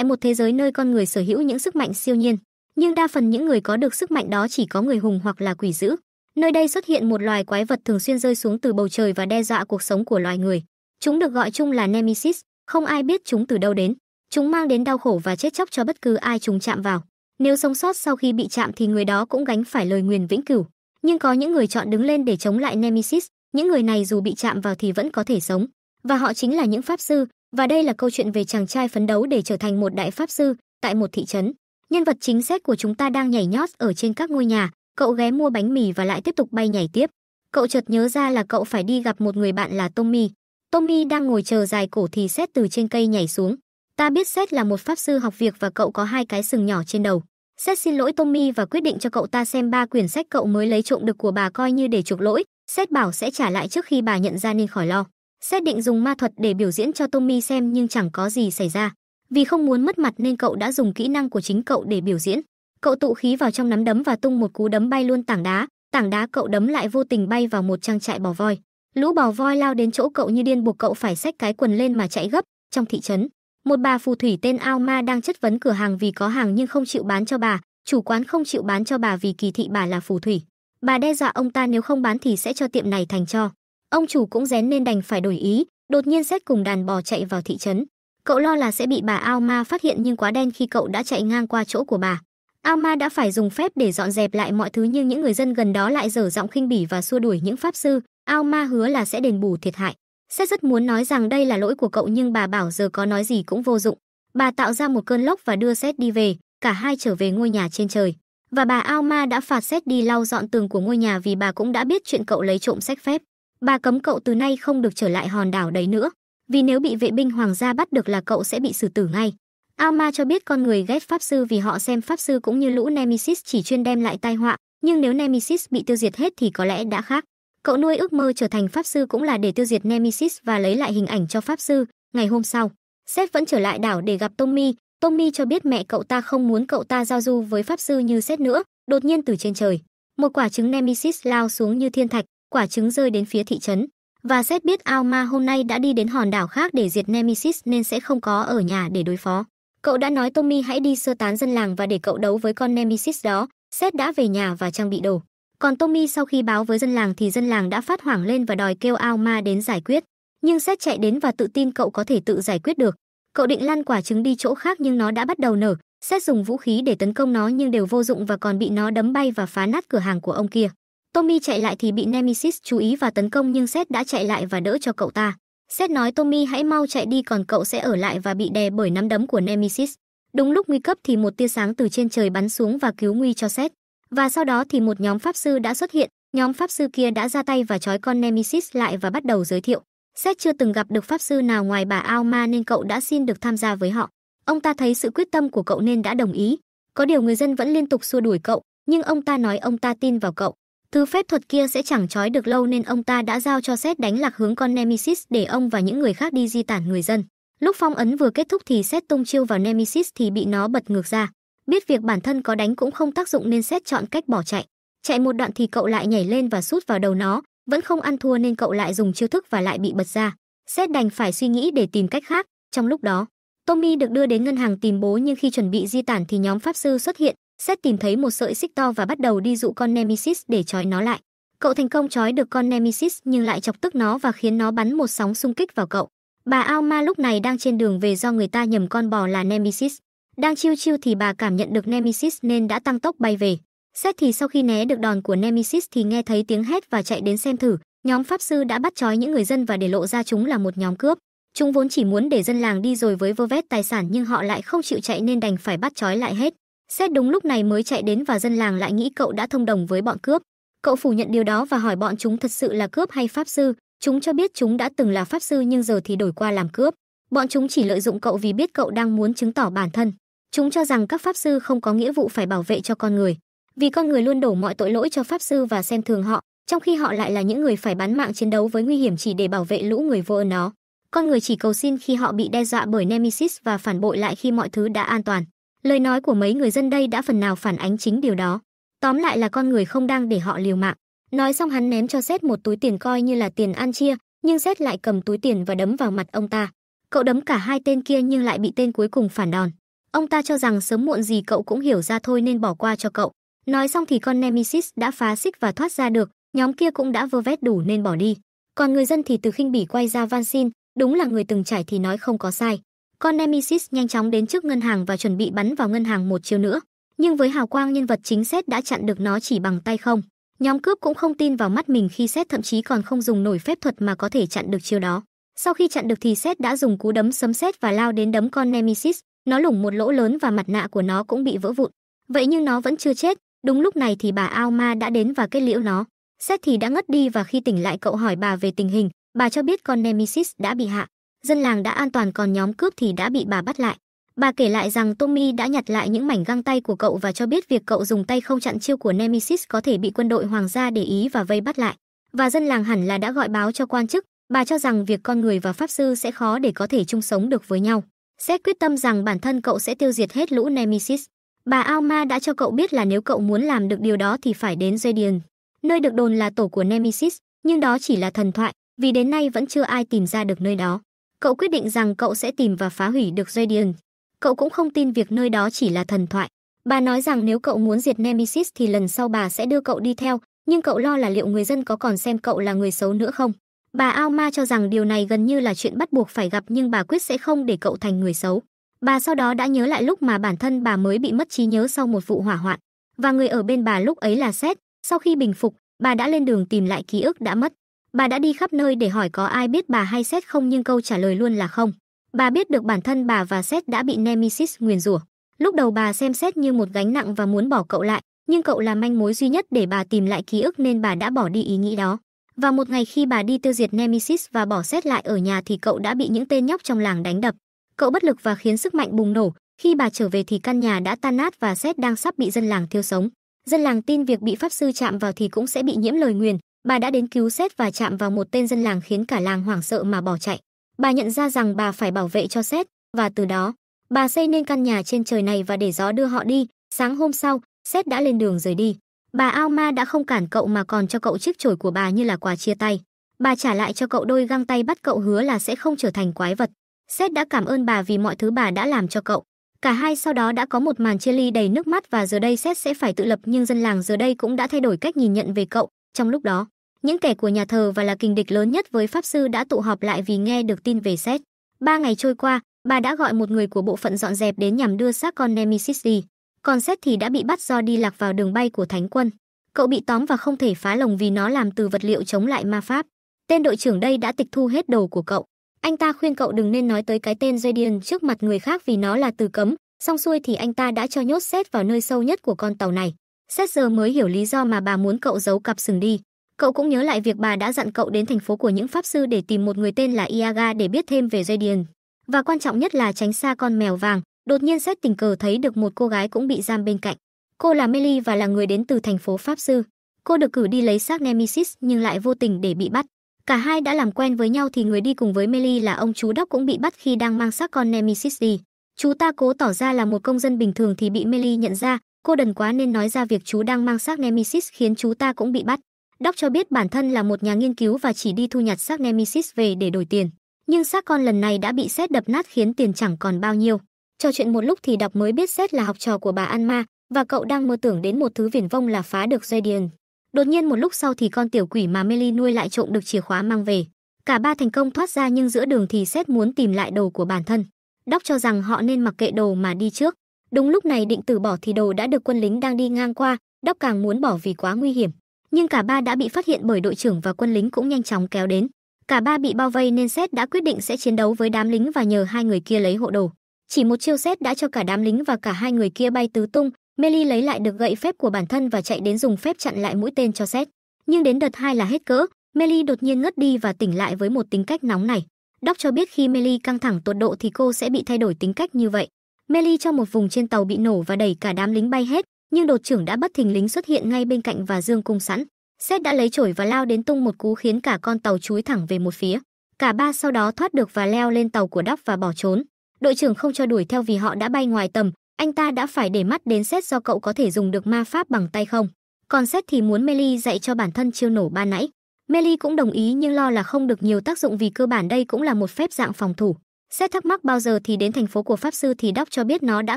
tại một thế giới nơi con người sở hữu những sức mạnh siêu nhiên nhưng đa phần những người có được sức mạnh đó chỉ có người hùng hoặc là quỷ dữ nơi đây xuất hiện một loài quái vật thường xuyên rơi xuống từ bầu trời và đe dọa cuộc sống của loài người chúng được gọi chung là nemesis không ai biết chúng từ đâu đến chúng mang đến đau khổ và chết chóc cho bất cứ ai chúng chạm vào nếu sống sót sau khi bị chạm thì người đó cũng gánh phải lời nguyền vĩnh cửu nhưng có những người chọn đứng lên để chống lại nemesis những người này dù bị chạm vào thì vẫn có thể sống và họ chính là những pháp sư và đây là câu chuyện về chàng trai phấn đấu để trở thành một đại pháp sư tại một thị trấn. Nhân vật chính xét của chúng ta đang nhảy nhót ở trên các ngôi nhà, cậu ghé mua bánh mì và lại tiếp tục bay nhảy tiếp. Cậu chợt nhớ ra là cậu phải đi gặp một người bạn là Tommy. Tommy đang ngồi chờ dài cổ thì xét từ trên cây nhảy xuống. Ta biết xét là một pháp sư học việc và cậu có hai cái sừng nhỏ trên đầu. xét xin lỗi Tommy và quyết định cho cậu ta xem ba quyển sách cậu mới lấy trộm được của bà coi như để chuộc lỗi. xét bảo sẽ trả lại trước khi bà nhận ra nên khỏi lo. Xét định dùng ma thuật để biểu diễn cho Tommy xem nhưng chẳng có gì xảy ra. Vì không muốn mất mặt nên cậu đã dùng kỹ năng của chính cậu để biểu diễn. Cậu tụ khí vào trong nắm đấm và tung một cú đấm bay luôn tảng đá, tảng đá cậu đấm lại vô tình bay vào một trang trại bò voi. Lũ bò voi lao đến chỗ cậu như điên buộc cậu phải xách cái quần lên mà chạy gấp, trong thị trấn, một bà phù thủy tên Ao Ma đang chất vấn cửa hàng vì có hàng nhưng không chịu bán cho bà, chủ quán không chịu bán cho bà vì kỳ thị bà là phù thủy. Bà đe dọa ông ta nếu không bán thì sẽ cho tiệm này thành cho ông chủ cũng rén nên đành phải đổi ý, đột nhiên xét cùng đàn bò chạy vào thị trấn. Cậu lo là sẽ bị bà Alma phát hiện nhưng quá đen khi cậu đã chạy ngang qua chỗ của bà. Alma đã phải dùng phép để dọn dẹp lại mọi thứ nhưng những người dân gần đó lại dở giọng khinh bỉ và xua đuổi những pháp sư. Alma hứa là sẽ đền bù thiệt hại. Xét rất muốn nói rằng đây là lỗi của cậu nhưng bà bảo giờ có nói gì cũng vô dụng. Bà tạo ra một cơn lốc và đưa Seth đi về, cả hai trở về ngôi nhà trên trời. Và bà Alma đã phạt Seth đi lau dọn tường của ngôi nhà vì bà cũng đã biết chuyện cậu lấy trộm sách phép. Bà cấm cậu từ nay không được trở lại hòn đảo đấy nữa, vì nếu bị vệ binh hoàng gia bắt được là cậu sẽ bị xử tử ngay. Alma cho biết con người ghét pháp sư vì họ xem pháp sư cũng như lũ Nemesis chỉ chuyên đem lại tai họa, nhưng nếu Nemesis bị tiêu diệt hết thì có lẽ đã khác. Cậu nuôi ước mơ trở thành pháp sư cũng là để tiêu diệt Nemesis và lấy lại hình ảnh cho pháp sư. Ngày hôm sau, Seth vẫn trở lại đảo để gặp Tommy. Tommy cho biết mẹ cậu ta không muốn cậu ta giao du với pháp sư như Seth nữa. Đột nhiên từ trên trời, một quả trứng Nemesis lao xuống như thiên thạch, quả trứng rơi đến phía thị trấn. Và xét biết Alma hôm nay đã đi đến hòn đảo khác để diệt Nemesis nên sẽ không có ở nhà để đối phó. Cậu đã nói Tommy hãy đi sơ tán dân làng và để cậu đấu với con Nemesis đó. Seth đã về nhà và trang bị đồ. Còn Tommy sau khi báo với dân làng thì dân làng đã phát hoảng lên và đòi kêu Alma đến giải quyết. Nhưng Seth chạy đến và tự tin cậu có thể tự giải quyết được. Cậu định lăn quả trứng đi chỗ khác nhưng nó đã bắt đầu nở. Seth dùng vũ khí để tấn công nó nhưng đều vô dụng và còn bị nó đấm bay và phá nát cửa hàng của ông kia. Tommy chạy lại thì bị Nemesis chú ý và tấn công nhưng Seth đã chạy lại và đỡ cho cậu ta. Seth nói Tommy hãy mau chạy đi còn cậu sẽ ở lại và bị đè bởi nắm đấm của Nemesis. Đúng lúc nguy cấp thì một tia sáng từ trên trời bắn xuống và cứu nguy cho Seth. Và sau đó thì một nhóm pháp sư đã xuất hiện, nhóm pháp sư kia đã ra tay và trói con Nemesis lại và bắt đầu giới thiệu. Seth chưa từng gặp được pháp sư nào ngoài bà Alma nên cậu đã xin được tham gia với họ. Ông ta thấy sự quyết tâm của cậu nên đã đồng ý. Có điều người dân vẫn liên tục xua đuổi cậu, nhưng ông ta nói ông ta tin vào cậu. Thứ phép thuật kia sẽ chẳng trói được lâu nên ông ta đã giao cho Seth đánh lạc hướng con Nemesis để ông và những người khác đi di tản người dân. Lúc phong ấn vừa kết thúc thì Seth tung chiêu vào Nemesis thì bị nó bật ngược ra. Biết việc bản thân có đánh cũng không tác dụng nên Seth chọn cách bỏ chạy. Chạy một đoạn thì cậu lại nhảy lên và sút vào đầu nó, vẫn không ăn thua nên cậu lại dùng chiêu thức và lại bị bật ra. Seth đành phải suy nghĩ để tìm cách khác. Trong lúc đó, Tommy được đưa đến ngân hàng tìm bố nhưng khi chuẩn bị di tản thì nhóm pháp sư xuất hiện, Seth tìm thấy một sợi xích to và bắt đầu đi dụ con Nemesis để trói nó lại. Cậu thành công trói được con Nemesis nhưng lại chọc tức nó và khiến nó bắn một sóng xung kích vào cậu. Bà Alma lúc này đang trên đường về do người ta nhầm con bò là Nemesis. Đang chiêu chiêu thì bà cảm nhận được Nemesis nên đã tăng tốc bay về. Seth thì sau khi né được đòn của Nemesis thì nghe thấy tiếng hét và chạy đến xem thử. Nhóm pháp sư đã bắt trói những người dân và để lộ ra chúng là một nhóm cướp. Chúng vốn chỉ muốn để dân làng đi rồi với vơ vét tài sản nhưng họ lại không chịu chạy nên đành phải bắt trói lại hết. Xét đúng lúc này mới chạy đến và dân làng lại nghĩ cậu đã thông đồng với bọn cướp. Cậu phủ nhận điều đó và hỏi bọn chúng thật sự là cướp hay pháp sư. Chúng cho biết chúng đã từng là pháp sư nhưng giờ thì đổi qua làm cướp. Bọn chúng chỉ lợi dụng cậu vì biết cậu đang muốn chứng tỏ bản thân. Chúng cho rằng các pháp sư không có nghĩa vụ phải bảo vệ cho con người, vì con người luôn đổ mọi tội lỗi cho pháp sư và xem thường họ, trong khi họ lại là những người phải bán mạng chiến đấu với nguy hiểm chỉ để bảo vệ lũ người vô ơn nó. Con người chỉ cầu xin khi họ bị đe dọa bởi Nemesis và phản bội lại khi mọi thứ đã an toàn. Lời nói của mấy người dân đây đã phần nào phản ánh chính điều đó. Tóm lại là con người không đang để họ liều mạng. Nói xong hắn ném cho Sét một túi tiền coi như là tiền ăn chia, nhưng Sét lại cầm túi tiền và đấm vào mặt ông ta. Cậu đấm cả hai tên kia nhưng lại bị tên cuối cùng phản đòn. Ông ta cho rằng sớm muộn gì cậu cũng hiểu ra thôi nên bỏ qua cho cậu. Nói xong thì con Nemesis đã phá xích và thoát ra được, nhóm kia cũng đã vơ vét đủ nên bỏ đi. Còn người dân thì từ khinh bỉ quay ra van xin, đúng là người từng trải thì nói không có sai con Nemesis nhanh chóng đến trước ngân hàng và chuẩn bị bắn vào ngân hàng một chiêu nữa. Nhưng với hào quang nhân vật chính xét đã chặn được nó chỉ bằng tay không. Nhóm cướp cũng không tin vào mắt mình khi xét thậm chí còn không dùng nổi phép thuật mà có thể chặn được chiêu đó. Sau khi chặn được thì xét đã dùng cú đấm sấm sét và lao đến đấm con Nemesis. Nó lủng một lỗ lớn và mặt nạ của nó cũng bị vỡ vụn. Vậy nhưng nó vẫn chưa chết. Đúng lúc này thì bà Alma đã đến và kết liễu nó. Seth thì đã ngất đi và khi tỉnh lại cậu hỏi bà về tình hình, bà cho biết con Nemesis đã bị hạ dân làng đã an toàn còn nhóm cướp thì đã bị bà bắt lại. Bà kể lại rằng Tommy đã nhặt lại những mảnh găng tay của cậu và cho biết việc cậu dùng tay không chặn chiêu của Nemesis có thể bị quân đội hoàng gia để ý và vây bắt lại. Và dân làng hẳn là đã gọi báo cho quan chức, bà cho rằng việc con người và pháp sư sẽ khó để có thể chung sống được với nhau. Xét quyết tâm rằng bản thân cậu sẽ tiêu diệt hết lũ Nemesis. Bà Alma đã cho cậu biết là nếu cậu muốn làm được điều đó thì phải đến Zedian, nơi được đồn là tổ của Nemesis, nhưng đó chỉ là thần thoại, vì đến nay vẫn chưa ai tìm ra được nơi đó. Cậu quyết định rằng cậu sẽ tìm và phá hủy được Radiant. Cậu cũng không tin việc nơi đó chỉ là thần thoại. Bà nói rằng nếu cậu muốn diệt Nemesis thì lần sau bà sẽ đưa cậu đi theo, nhưng cậu lo là liệu người dân có còn xem cậu là người xấu nữa không. Bà Alma cho rằng điều này gần như là chuyện bắt buộc phải gặp nhưng bà quyết sẽ không để cậu thành người xấu. Bà sau đó đã nhớ lại lúc mà bản thân bà mới bị mất trí nhớ sau một vụ hỏa hoạn. Và người ở bên bà lúc ấy là Seth. Sau khi bình phục, bà đã lên đường tìm lại ký ức đã mất. Bà đã đi khắp nơi để hỏi có ai biết bà hay Seth không nhưng câu trả lời luôn là không. Bà biết được bản thân bà và Seth đã bị Nemesis nguyền rủa. Lúc đầu bà xem Seth như một gánh nặng và muốn bỏ cậu lại, nhưng cậu là manh mối duy nhất để bà tìm lại ký ức nên bà đã bỏ đi ý nghĩ đó. Và một ngày khi bà đi tiêu diệt Nemesis và bỏ Seth lại ở nhà thì cậu đã bị những tên nhóc trong làng đánh đập. Cậu bất lực và khiến sức mạnh bùng nổ, khi bà trở về thì căn nhà đã tan nát và Seth đang sắp bị dân làng thiêu sống. Dân làng tin việc bị pháp sư chạm vào thì cũng sẽ bị nhiễm lời nguyền, bà đã đến cứu Seth và chạm vào một tên dân làng khiến cả làng hoảng sợ mà bỏ chạy. Bà nhận ra rằng bà phải bảo vệ cho Seth, và từ đó, bà xây nên căn nhà trên trời này và để gió đưa họ đi. Sáng hôm sau, Seth đã lên đường rời đi. Bà Alma đã không cản cậu mà còn cho cậu chiếc chổi của bà như là quà chia tay. Bà trả lại cho cậu đôi găng tay bắt cậu hứa là sẽ không trở thành quái vật. Seth đã cảm ơn bà vì mọi thứ bà đã làm cho cậu. Cả hai sau đó đã có một màn chia ly đầy nước mắt và giờ đây Seth sẽ phải tự lập nhưng dân làng giờ đây cũng đã thay đổi cách nhìn nhận về cậu. Trong lúc đó, những kẻ của nhà thờ và là kình địch lớn nhất với pháp sư đã tụ họp lại vì nghe được tin về xét. Ba ngày trôi qua, bà đã gọi một người của bộ phận dọn dẹp đến nhằm đưa xác con Nemesis đi. Còn xét thì đã bị bắt do đi lạc vào đường bay của thánh quân. Cậu bị tóm và không thể phá lồng vì nó làm từ vật liệu chống lại ma pháp. Tên đội trưởng đây đã tịch thu hết đồ của cậu. Anh ta khuyên cậu đừng nên nói tới cái tên Jadian trước mặt người khác vì nó là từ cấm, xong xuôi thì anh ta đã cho nhốt xét vào nơi sâu nhất của con tàu này. Xét giờ mới hiểu lý do mà bà muốn cậu giấu cặp sừng đi. Cậu cũng nhớ lại việc bà đã dặn cậu đến thành phố của những pháp sư để tìm một người tên là Iaga để biết thêm về Radiant. Và quan trọng nhất là tránh xa con mèo vàng, đột nhiên xét tình cờ thấy được một cô gái cũng bị giam bên cạnh. Cô là Meli và là người đến từ thành phố Pháp Sư. Cô được cử đi lấy xác Nemesis nhưng lại vô tình để bị bắt. Cả hai đã làm quen với nhau thì người đi cùng với Meli là ông chú Đốc cũng bị bắt khi đang mang xác con Nemesis đi. Chú ta cố tỏ ra là một công dân bình thường thì bị Meli nhận ra, Cô đần quá nên nói ra việc chú đang mang xác Nemesis khiến chú ta cũng bị bắt. Đóc cho biết bản thân là một nhà nghiên cứu và chỉ đi thu nhặt xác Nemesis về để đổi tiền. Nhưng xác con lần này đã bị xét đập nát khiến tiền chẳng còn bao nhiêu. Trò chuyện một lúc thì đọc mới biết xét là học trò của bà Anma và cậu đang mơ tưởng đến một thứ viển vông là phá được Zedian. Đột nhiên một lúc sau thì con tiểu quỷ mà Meli nuôi lại trộm được chìa khóa mang về. Cả ba thành công thoát ra nhưng giữa đường thì xét muốn tìm lại đồ của bản thân. Đóc cho rằng họ nên mặc kệ đồ mà đi trước. Đúng lúc này định từ bỏ thì đồ đã được quân lính đang đi ngang qua, đốc càng muốn bỏ vì quá nguy hiểm. Nhưng cả ba đã bị phát hiện bởi đội trưởng và quân lính cũng nhanh chóng kéo đến. Cả ba bị bao vây nên Seth đã quyết định sẽ chiến đấu với đám lính và nhờ hai người kia lấy hộ đồ. Chỉ một chiêu Seth đã cho cả đám lính và cả hai người kia bay tứ tung, melly lấy lại được gậy phép của bản thân và chạy đến dùng phép chặn lại mũi tên cho Seth. Nhưng đến đợt hai là hết cỡ, melly đột nhiên ngất đi và tỉnh lại với một tính cách nóng này. Doc cho biết khi melly căng thẳng tột độ thì cô sẽ bị thay đổi tính cách như vậy. Meli trong một vùng trên tàu bị nổ và đẩy cả đám lính bay hết, nhưng đột trưởng đã bất thình lình xuất hiện ngay bên cạnh và dương cung sẵn. Seth đã lấy chổi và lao đến tung một cú khiến cả con tàu chúi thẳng về một phía. Cả ba sau đó thoát được và leo lên tàu của Đóc và bỏ trốn. Đội trưởng không cho đuổi theo vì họ đã bay ngoài tầm, anh ta đã phải để mắt đến Seth do cậu có thể dùng được ma pháp bằng tay không. Còn Seth thì muốn Meli dạy cho bản thân chiêu nổ ba nãy. Meli cũng đồng ý nhưng lo là không được nhiều tác dụng vì cơ bản đây cũng là một phép dạng phòng thủ. Xét thắc mắc bao giờ thì đến thành phố của Pháp Sư thì Đóc cho biết nó đã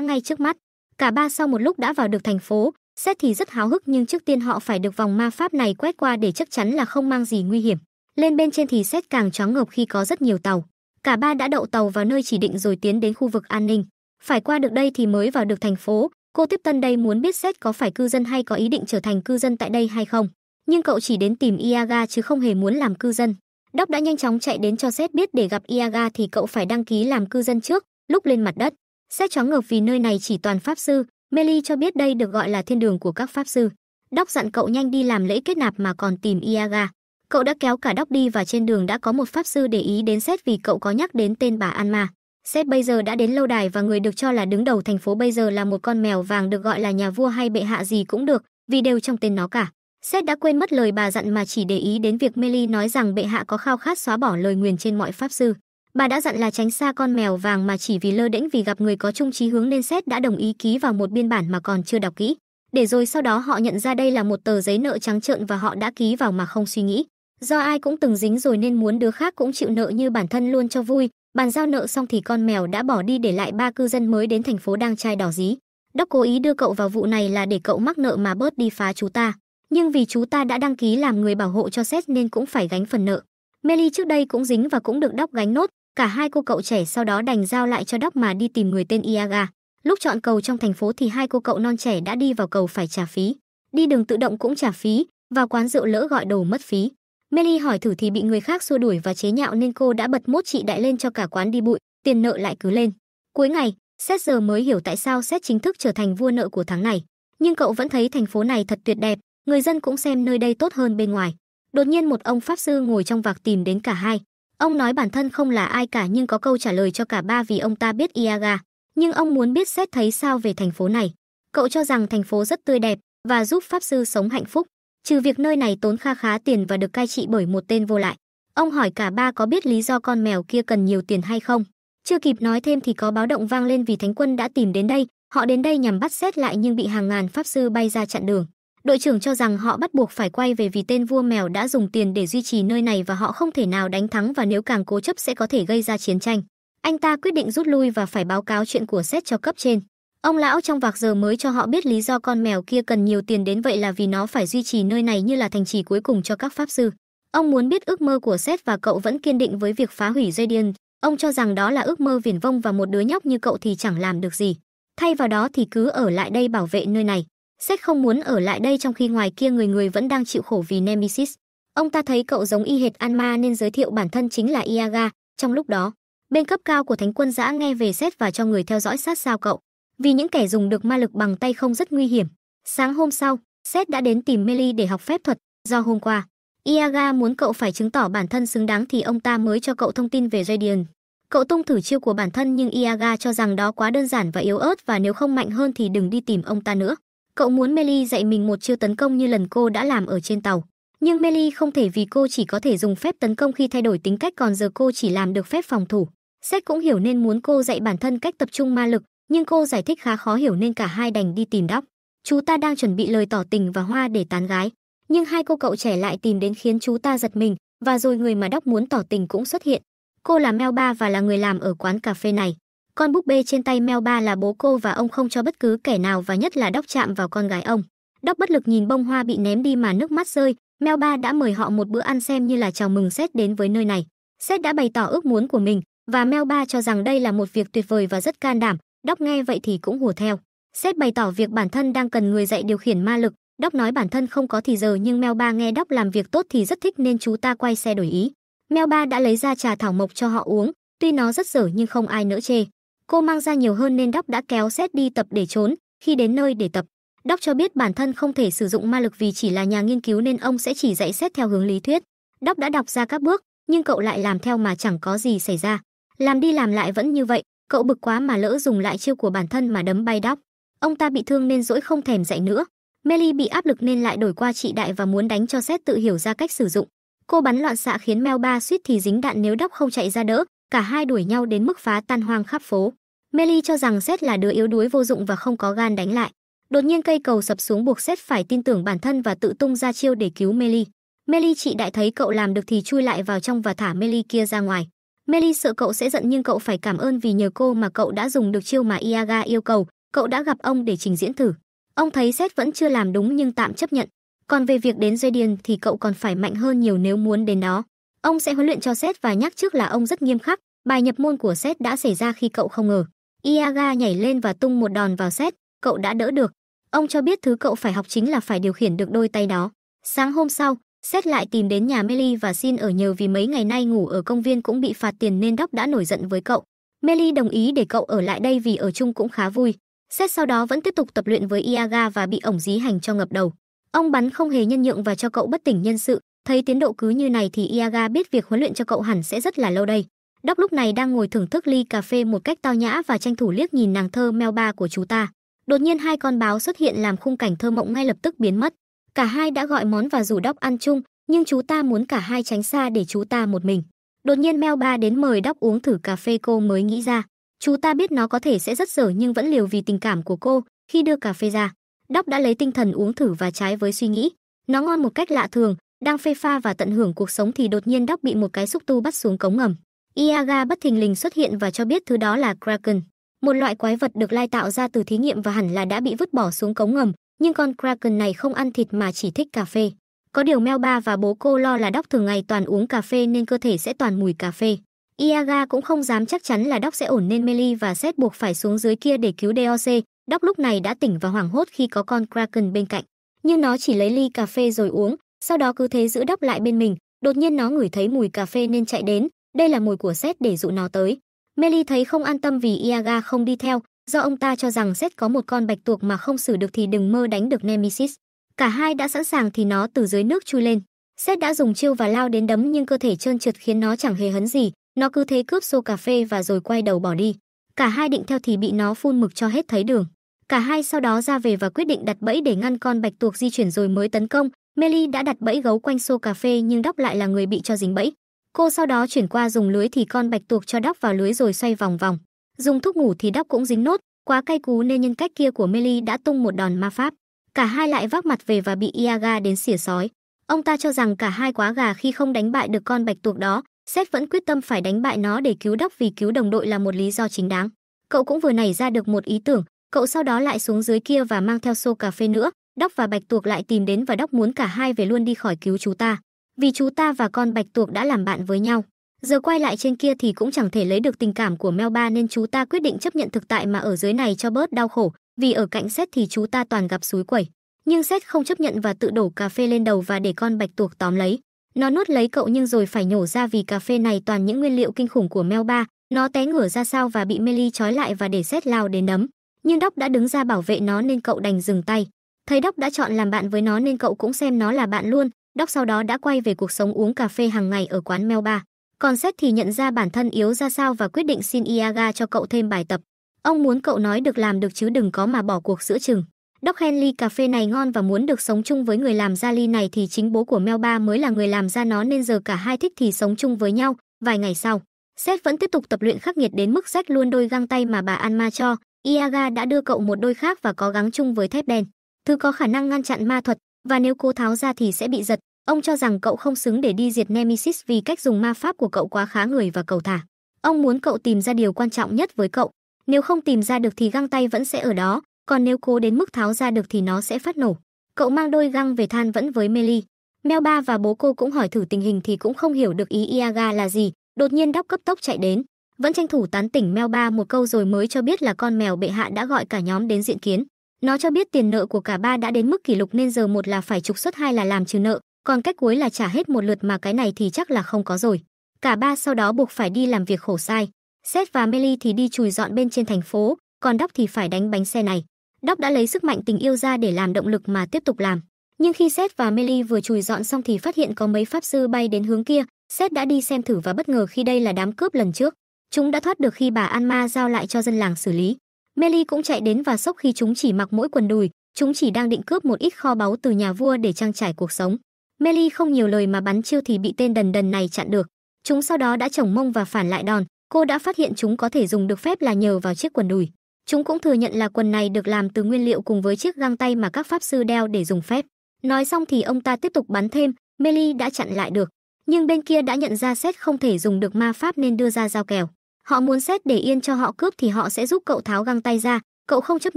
ngay trước mắt. Cả ba sau một lúc đã vào được thành phố, Xét thì rất háo hức nhưng trước tiên họ phải được vòng ma pháp này quét qua để chắc chắn là không mang gì nguy hiểm. Lên bên trên thì Xét càng chóng ngợp khi có rất nhiều tàu. Cả ba đã đậu tàu vào nơi chỉ định rồi tiến đến khu vực an ninh. Phải qua được đây thì mới vào được thành phố. Cô tiếp tân đây muốn biết Xét có phải cư dân hay có ý định trở thành cư dân tại đây hay không. Nhưng cậu chỉ đến tìm Iaga chứ không hề muốn làm cư dân. Đóc đã nhanh chóng chạy đến cho Seth biết để gặp Iaga thì cậu phải đăng ký làm cư dân trước, lúc lên mặt đất. Seth chóng ngợp vì nơi này chỉ toàn pháp sư, Meli cho biết đây được gọi là thiên đường của các pháp sư. Đóc dặn cậu nhanh đi làm lễ kết nạp mà còn tìm Iaga. Cậu đã kéo cả Đóc đi và trên đường đã có một pháp sư để ý đến Seth vì cậu có nhắc đến tên bà Anma. Seth bây giờ đã đến lâu đài và người được cho là đứng đầu thành phố bây giờ là một con mèo vàng được gọi là nhà vua hay bệ hạ gì cũng được, vì đều trong tên nó cả. Seth đã quên mất lời bà dặn mà chỉ để ý đến việc Meli nói rằng bệ hạ có khao khát xóa bỏ lời nguyền trên mọi pháp sư. Bà đã dặn là tránh xa con mèo vàng mà chỉ vì lơ đễnh vì gặp người có chung chí hướng nên Seth đã đồng ý ký vào một biên bản mà còn chưa đọc kỹ. Để rồi sau đó họ nhận ra đây là một tờ giấy nợ trắng trợn và họ đã ký vào mà không suy nghĩ. Do ai cũng từng dính rồi nên muốn đứa khác cũng chịu nợ như bản thân luôn cho vui. Bàn giao nợ xong thì con mèo đã bỏ đi để lại ba cư dân mới đến thành phố đang trai đỏ dí. Đốc cố ý đưa cậu vào vụ này là để cậu mắc nợ mà bớt đi phá chú ta nhưng vì chú ta đã đăng ký làm người bảo hộ cho Seth nên cũng phải gánh phần nợ. Melly trước đây cũng dính và cũng được đóc gánh nốt, cả hai cô cậu trẻ sau đó đành giao lại cho đóc mà đi tìm người tên Iaga. Lúc chọn cầu trong thành phố thì hai cô cậu non trẻ đã đi vào cầu phải trả phí, đi đường tự động cũng trả phí, vào quán rượu lỡ gọi đồ mất phí. Melly hỏi thử thì bị người khác xua đuổi và chế nhạo nên cô đã bật mốt chị đại lên cho cả quán đi bụi, tiền nợ lại cứ lên. Cuối ngày, Seth giờ mới hiểu tại sao Seth chính thức trở thành vua nợ của tháng này. Nhưng cậu vẫn thấy thành phố này thật tuyệt đẹp, người dân cũng xem nơi đây tốt hơn bên ngoài đột nhiên một ông pháp sư ngồi trong vạc tìm đến cả hai ông nói bản thân không là ai cả nhưng có câu trả lời cho cả ba vì ông ta biết iaga nhưng ông muốn biết xét thấy sao về thành phố này cậu cho rằng thành phố rất tươi đẹp và giúp pháp sư sống hạnh phúc trừ việc nơi này tốn kha khá tiền và được cai trị bởi một tên vô lại ông hỏi cả ba có biết lý do con mèo kia cần nhiều tiền hay không chưa kịp nói thêm thì có báo động vang lên vì thánh quân đã tìm đến đây họ đến đây nhằm bắt xét lại nhưng bị hàng ngàn pháp sư bay ra chặn đường Đội trưởng cho rằng họ bắt buộc phải quay về vì tên vua mèo đã dùng tiền để duy trì nơi này và họ không thể nào đánh thắng và nếu càng cố chấp sẽ có thể gây ra chiến tranh. Anh ta quyết định rút lui và phải báo cáo chuyện của Seth cho cấp trên. Ông lão trong vạc giờ mới cho họ biết lý do con mèo kia cần nhiều tiền đến vậy là vì nó phải duy trì nơi này như là thành trì cuối cùng cho các pháp sư. Ông muốn biết ước mơ của Seth và cậu vẫn kiên định với việc phá hủy Radiant. Ông cho rằng đó là ước mơ viển vông và một đứa nhóc như cậu thì chẳng làm được gì. Thay vào đó thì cứ ở lại đây bảo vệ nơi này. Sách không muốn ở lại đây trong khi ngoài kia người người vẫn đang chịu khổ vì Nemesis. Ông ta thấy cậu giống y hệt Anma nên giới thiệu bản thân chính là Iaga. Trong lúc đó, bên cấp cao của Thánh quân giã nghe về Seth và cho người theo dõi sát sao cậu. Vì những kẻ dùng được ma lực bằng tay không rất nguy hiểm. Sáng hôm sau, Seth đã đến tìm Meli để học phép thuật. Do hôm qua, Iaga muốn cậu phải chứng tỏ bản thân xứng đáng thì ông ta mới cho cậu thông tin về Radiant. Cậu tung thử chiêu của bản thân nhưng Iaga cho rằng đó quá đơn giản và yếu ớt và nếu không mạnh hơn thì đừng đi tìm ông ta nữa. Cậu muốn Melly dạy mình một chiêu tấn công như lần cô đã làm ở trên tàu. Nhưng Melly không thể vì cô chỉ có thể dùng phép tấn công khi thay đổi tính cách còn giờ cô chỉ làm được phép phòng thủ. Seth cũng hiểu nên muốn cô dạy bản thân cách tập trung ma lực, nhưng cô giải thích khá khó hiểu nên cả hai đành đi tìm đóc. Chú ta đang chuẩn bị lời tỏ tình và hoa để tán gái, nhưng hai cô cậu trẻ lại tìm đến khiến chú ta giật mình, và rồi người mà đóc muốn tỏ tình cũng xuất hiện. Cô là Melba và là người làm ở quán cà phê này. Con búp bê trên tay Mel Ba là bố cô và ông không cho bất cứ kẻ nào và nhất là Đóc chạm vào con gái ông. Đóc bất lực nhìn bông hoa bị ném đi mà nước mắt rơi, Mel Ba đã mời họ một bữa ăn xem như là chào mừng Seth đến với nơi này. Seth đã bày tỏ ước muốn của mình và Mel Ba cho rằng đây là một việc tuyệt vời và rất can đảm, Đóc nghe vậy thì cũng hùa theo. Seth bày tỏ việc bản thân đang cần người dạy điều khiển ma lực, Đóc nói bản thân không có thì giờ nhưng Mel Ba nghe Đóc làm việc tốt thì rất thích nên chú ta quay xe đổi ý. Mel Ba đã lấy ra trà thảo mộc cho họ uống, tuy nó rất dở nhưng không ai nỡ chê. Cô mang ra nhiều hơn nên Đóc đã kéo Seth đi tập để trốn, khi đến nơi để tập, Đóc cho biết bản thân không thể sử dụng ma lực vì chỉ là nhà nghiên cứu nên ông sẽ chỉ dạy Seth theo hướng lý thuyết. Đóc đã đọc ra các bước, nhưng cậu lại làm theo mà chẳng có gì xảy ra. Làm đi làm lại vẫn như vậy, cậu bực quá mà lỡ dùng lại chiêu của bản thân mà đấm bay Đóc. Ông ta bị thương nên dỗi không thèm dạy nữa. Melly bị áp lực nên lại đổi qua chị đại và muốn đánh cho Seth tự hiểu ra cách sử dụng. Cô bắn loạn xạ khiến Mel ba suýt thì dính đạn nếu Đóc không chạy ra đỡ, cả hai đuổi nhau đến mức phá tan hoang khắp phố. Melly cho rằng Seth là đứa yếu đuối vô dụng và không có gan đánh lại. Đột nhiên cây cầu sập xuống buộc Seth phải tin tưởng bản thân và tự tung ra chiêu để cứu Melly. Melly chị đại thấy cậu làm được thì chui lại vào trong và thả Melly kia ra ngoài. Melly sợ cậu sẽ giận nhưng cậu phải cảm ơn vì nhờ cô mà cậu đã dùng được chiêu mà Iaga yêu cầu, cậu đã gặp ông để trình diễn thử. Ông thấy Seth vẫn chưa làm đúng nhưng tạm chấp nhận. Còn về việc đến dây điền thì cậu còn phải mạnh hơn nhiều nếu muốn đến đó. Ông sẽ huấn luyện cho Seth và nhắc trước là ông rất nghiêm khắc, Bài nhập môn của Seth đã xảy ra khi cậu không ngờ. Iaga nhảy lên và tung một đòn vào Seth, cậu đã đỡ được. Ông cho biết thứ cậu phải học chính là phải điều khiển được đôi tay đó. Sáng hôm sau, Seth lại tìm đến nhà Melly và xin ở nhờ vì mấy ngày nay ngủ ở công viên cũng bị phạt tiền nên Đốc đã nổi giận với cậu. Melly đồng ý để cậu ở lại đây vì ở chung cũng khá vui. Seth sau đó vẫn tiếp tục tập luyện với Iaga và bị ổng dí hành cho ngập đầu. Ông bắn không hề nhân nhượng và cho cậu bất tỉnh nhân sự. Thấy tiến độ cứ như này thì Iaga biết việc huấn luyện cho cậu hẳn sẽ rất là lâu đây. Đốc lúc này đang ngồi thưởng thức ly cà phê một cách tao nhã và tranh thủ liếc nhìn nàng thơ meo ba của chú ta. Đột nhiên hai con báo xuất hiện làm khung cảnh thơ mộng ngay lập tức biến mất. Cả hai đã gọi món và rủ Đốc ăn chung, nhưng chú ta muốn cả hai tránh xa để chú ta một mình. Đột nhiên meo ba đến mời Đốc uống thử cà phê cô mới nghĩ ra. Chú ta biết nó có thể sẽ rất dở nhưng vẫn liều vì tình cảm của cô khi đưa cà phê ra. Đốc đã lấy tinh thần uống thử và trái với suy nghĩ. Nó ngon một cách lạ thường, đang phê pha và tận hưởng cuộc sống thì đột nhiên Đốc bị một cái xúc tu bắt xuống cống ngầm. Iaga bất thình lình xuất hiện và cho biết thứ đó là Kraken, một loại quái vật được lai tạo ra từ thí nghiệm và hẳn là đã bị vứt bỏ xuống cống ngầm, nhưng con Kraken này không ăn thịt mà chỉ thích cà phê. Có điều Mel Ba và bố cô lo là Doc thường ngày toàn uống cà phê nên cơ thể sẽ toàn mùi cà phê. Iaga cũng không dám chắc chắn là Doc sẽ ổn nên Melly và Seth buộc phải xuống dưới kia để cứu DOC. Doc lúc này đã tỉnh và hoảng hốt khi có con Kraken bên cạnh. Nhưng nó chỉ lấy ly cà phê rồi uống, sau đó cứ thế giữ Doc lại bên mình. Đột nhiên nó ngửi thấy mùi cà phê nên chạy đến, đây là mồi của Sét để dụ nó tới. Meli thấy không an tâm vì Iaga không đi theo, do ông ta cho rằng Sét có một con bạch tuộc mà không xử được thì đừng mơ đánh được Nemesis. Cả hai đã sẵn sàng thì nó từ dưới nước chui lên. Sét đã dùng chiêu và lao đến đấm nhưng cơ thể trơn trượt khiến nó chẳng hề hấn gì, nó cứ thế cướp xô cà phê và rồi quay đầu bỏ đi. Cả hai định theo thì bị nó phun mực cho hết thấy đường. Cả hai sau đó ra về và quyết định đặt bẫy để ngăn con bạch tuộc di chuyển rồi mới tấn công. Meli đã đặt bẫy gấu quanh xô cà phê nhưng đóc lại là người bị cho dính bẫy. Cô sau đó chuyển qua dùng lưới thì con bạch tuộc cho đắp vào lưới rồi xoay vòng vòng. Dùng thuốc ngủ thì đắp cũng dính nốt, quá cay cú nên nhân cách kia của Meli đã tung một đòn ma pháp. Cả hai lại vác mặt về và bị Iaga đến xỉa sói. Ông ta cho rằng cả hai quá gà khi không đánh bại được con bạch tuộc đó, Seth vẫn quyết tâm phải đánh bại nó để cứu đốc vì cứu đồng đội là một lý do chính đáng. Cậu cũng vừa nảy ra được một ý tưởng, cậu sau đó lại xuống dưới kia và mang theo xô cà phê nữa, đốc và bạch tuộc lại tìm đến và đốc muốn cả hai về luôn đi khỏi cứu chú ta vì chú ta và con bạch tuộc đã làm bạn với nhau. Giờ quay lại trên kia thì cũng chẳng thể lấy được tình cảm của Mel Ba nên chú ta quyết định chấp nhận thực tại mà ở dưới này cho bớt đau khổ, vì ở cạnh Seth thì chú ta toàn gặp suối quẩy. Nhưng Seth không chấp nhận và tự đổ cà phê lên đầu và để con bạch tuộc tóm lấy. Nó nuốt lấy cậu nhưng rồi phải nhổ ra vì cà phê này toàn những nguyên liệu kinh khủng của Mel Ba. Nó té ngửa ra sao và bị Melly trói lại và để Seth lao đến nấm. Nhưng Đóc đã đứng ra bảo vệ nó nên cậu đành dừng tay. Thấy Đóc đã chọn làm bạn với nó nên cậu cũng xem nó là bạn luôn, Đóc sau đó đã quay về cuộc sống uống cà phê hàng ngày ở quán Mel Bar. Còn Seth thì nhận ra bản thân yếu ra sao và quyết định xin Iaga cho cậu thêm bài tập. Ông muốn cậu nói được làm được chứ đừng có mà bỏ cuộc giữa chừng. Doc Henley cà phê này ngon và muốn được sống chung với người làm ra ly này thì chính bố của Mel Ba mới là người làm ra nó nên giờ cả hai thích thì sống chung với nhau. Vài ngày sau, Seth vẫn tiếp tục tập luyện khắc nghiệt đến mức rách luôn đôi găng tay mà bà Anma cho. Iaga đã đưa cậu một đôi khác và có gắng chung với thép đen. Thứ có khả năng ngăn chặn ma thuật, và nếu cô tháo ra thì sẽ bị giật. Ông cho rằng cậu không xứng để đi diệt Nemesis vì cách dùng ma pháp của cậu quá khá người và cầu thả. Ông muốn cậu tìm ra điều quan trọng nhất với cậu. Nếu không tìm ra được thì găng tay vẫn sẽ ở đó, còn nếu cố đến mức tháo ra được thì nó sẽ phát nổ. Cậu mang đôi găng về than vẫn với Meli. Mel ba và bố cô cũng hỏi thử tình hình thì cũng không hiểu được ý Iaga là gì, đột nhiên đóc cấp tốc chạy đến, vẫn tranh thủ tán tỉnh Mel ba một câu rồi mới cho biết là con mèo bệ hạ đã gọi cả nhóm đến diện kiến. Nó cho biết tiền nợ của cả ba đã đến mức kỷ lục nên giờ một là phải trục xuất hai là làm trừ nợ, còn cách cuối là trả hết một lượt mà cái này thì chắc là không có rồi. Cả ba sau đó buộc phải đi làm việc khổ sai. Seth và Melly thì đi chùi dọn bên trên thành phố, còn Doc thì phải đánh bánh xe này. Doc đã lấy sức mạnh tình yêu ra để làm động lực mà tiếp tục làm. Nhưng khi Seth và Melly vừa chùi dọn xong thì phát hiện có mấy pháp sư bay đến hướng kia, Seth đã đi xem thử và bất ngờ khi đây là đám cướp lần trước. Chúng đã thoát được khi bà Anma giao lại cho dân làng xử lý. Meli cũng chạy đến và sốc khi chúng chỉ mặc mỗi quần đùi, chúng chỉ đang định cướp một ít kho báu từ nhà vua để trang trải cuộc sống. Meli không nhiều lời mà bắn chiêu thì bị tên đần đần này chặn được. Chúng sau đó đã chồng mông và phản lại đòn, cô đã phát hiện chúng có thể dùng được phép là nhờ vào chiếc quần đùi. Chúng cũng thừa nhận là quần này được làm từ nguyên liệu cùng với chiếc găng tay mà các pháp sư đeo để dùng phép. Nói xong thì ông ta tiếp tục bắn thêm, Meli đã chặn lại được. Nhưng bên kia đã nhận ra xét không thể dùng được ma pháp nên đưa ra dao kèo. Họ muốn xét để yên cho họ cướp thì họ sẽ giúp cậu tháo găng tay ra, cậu không chấp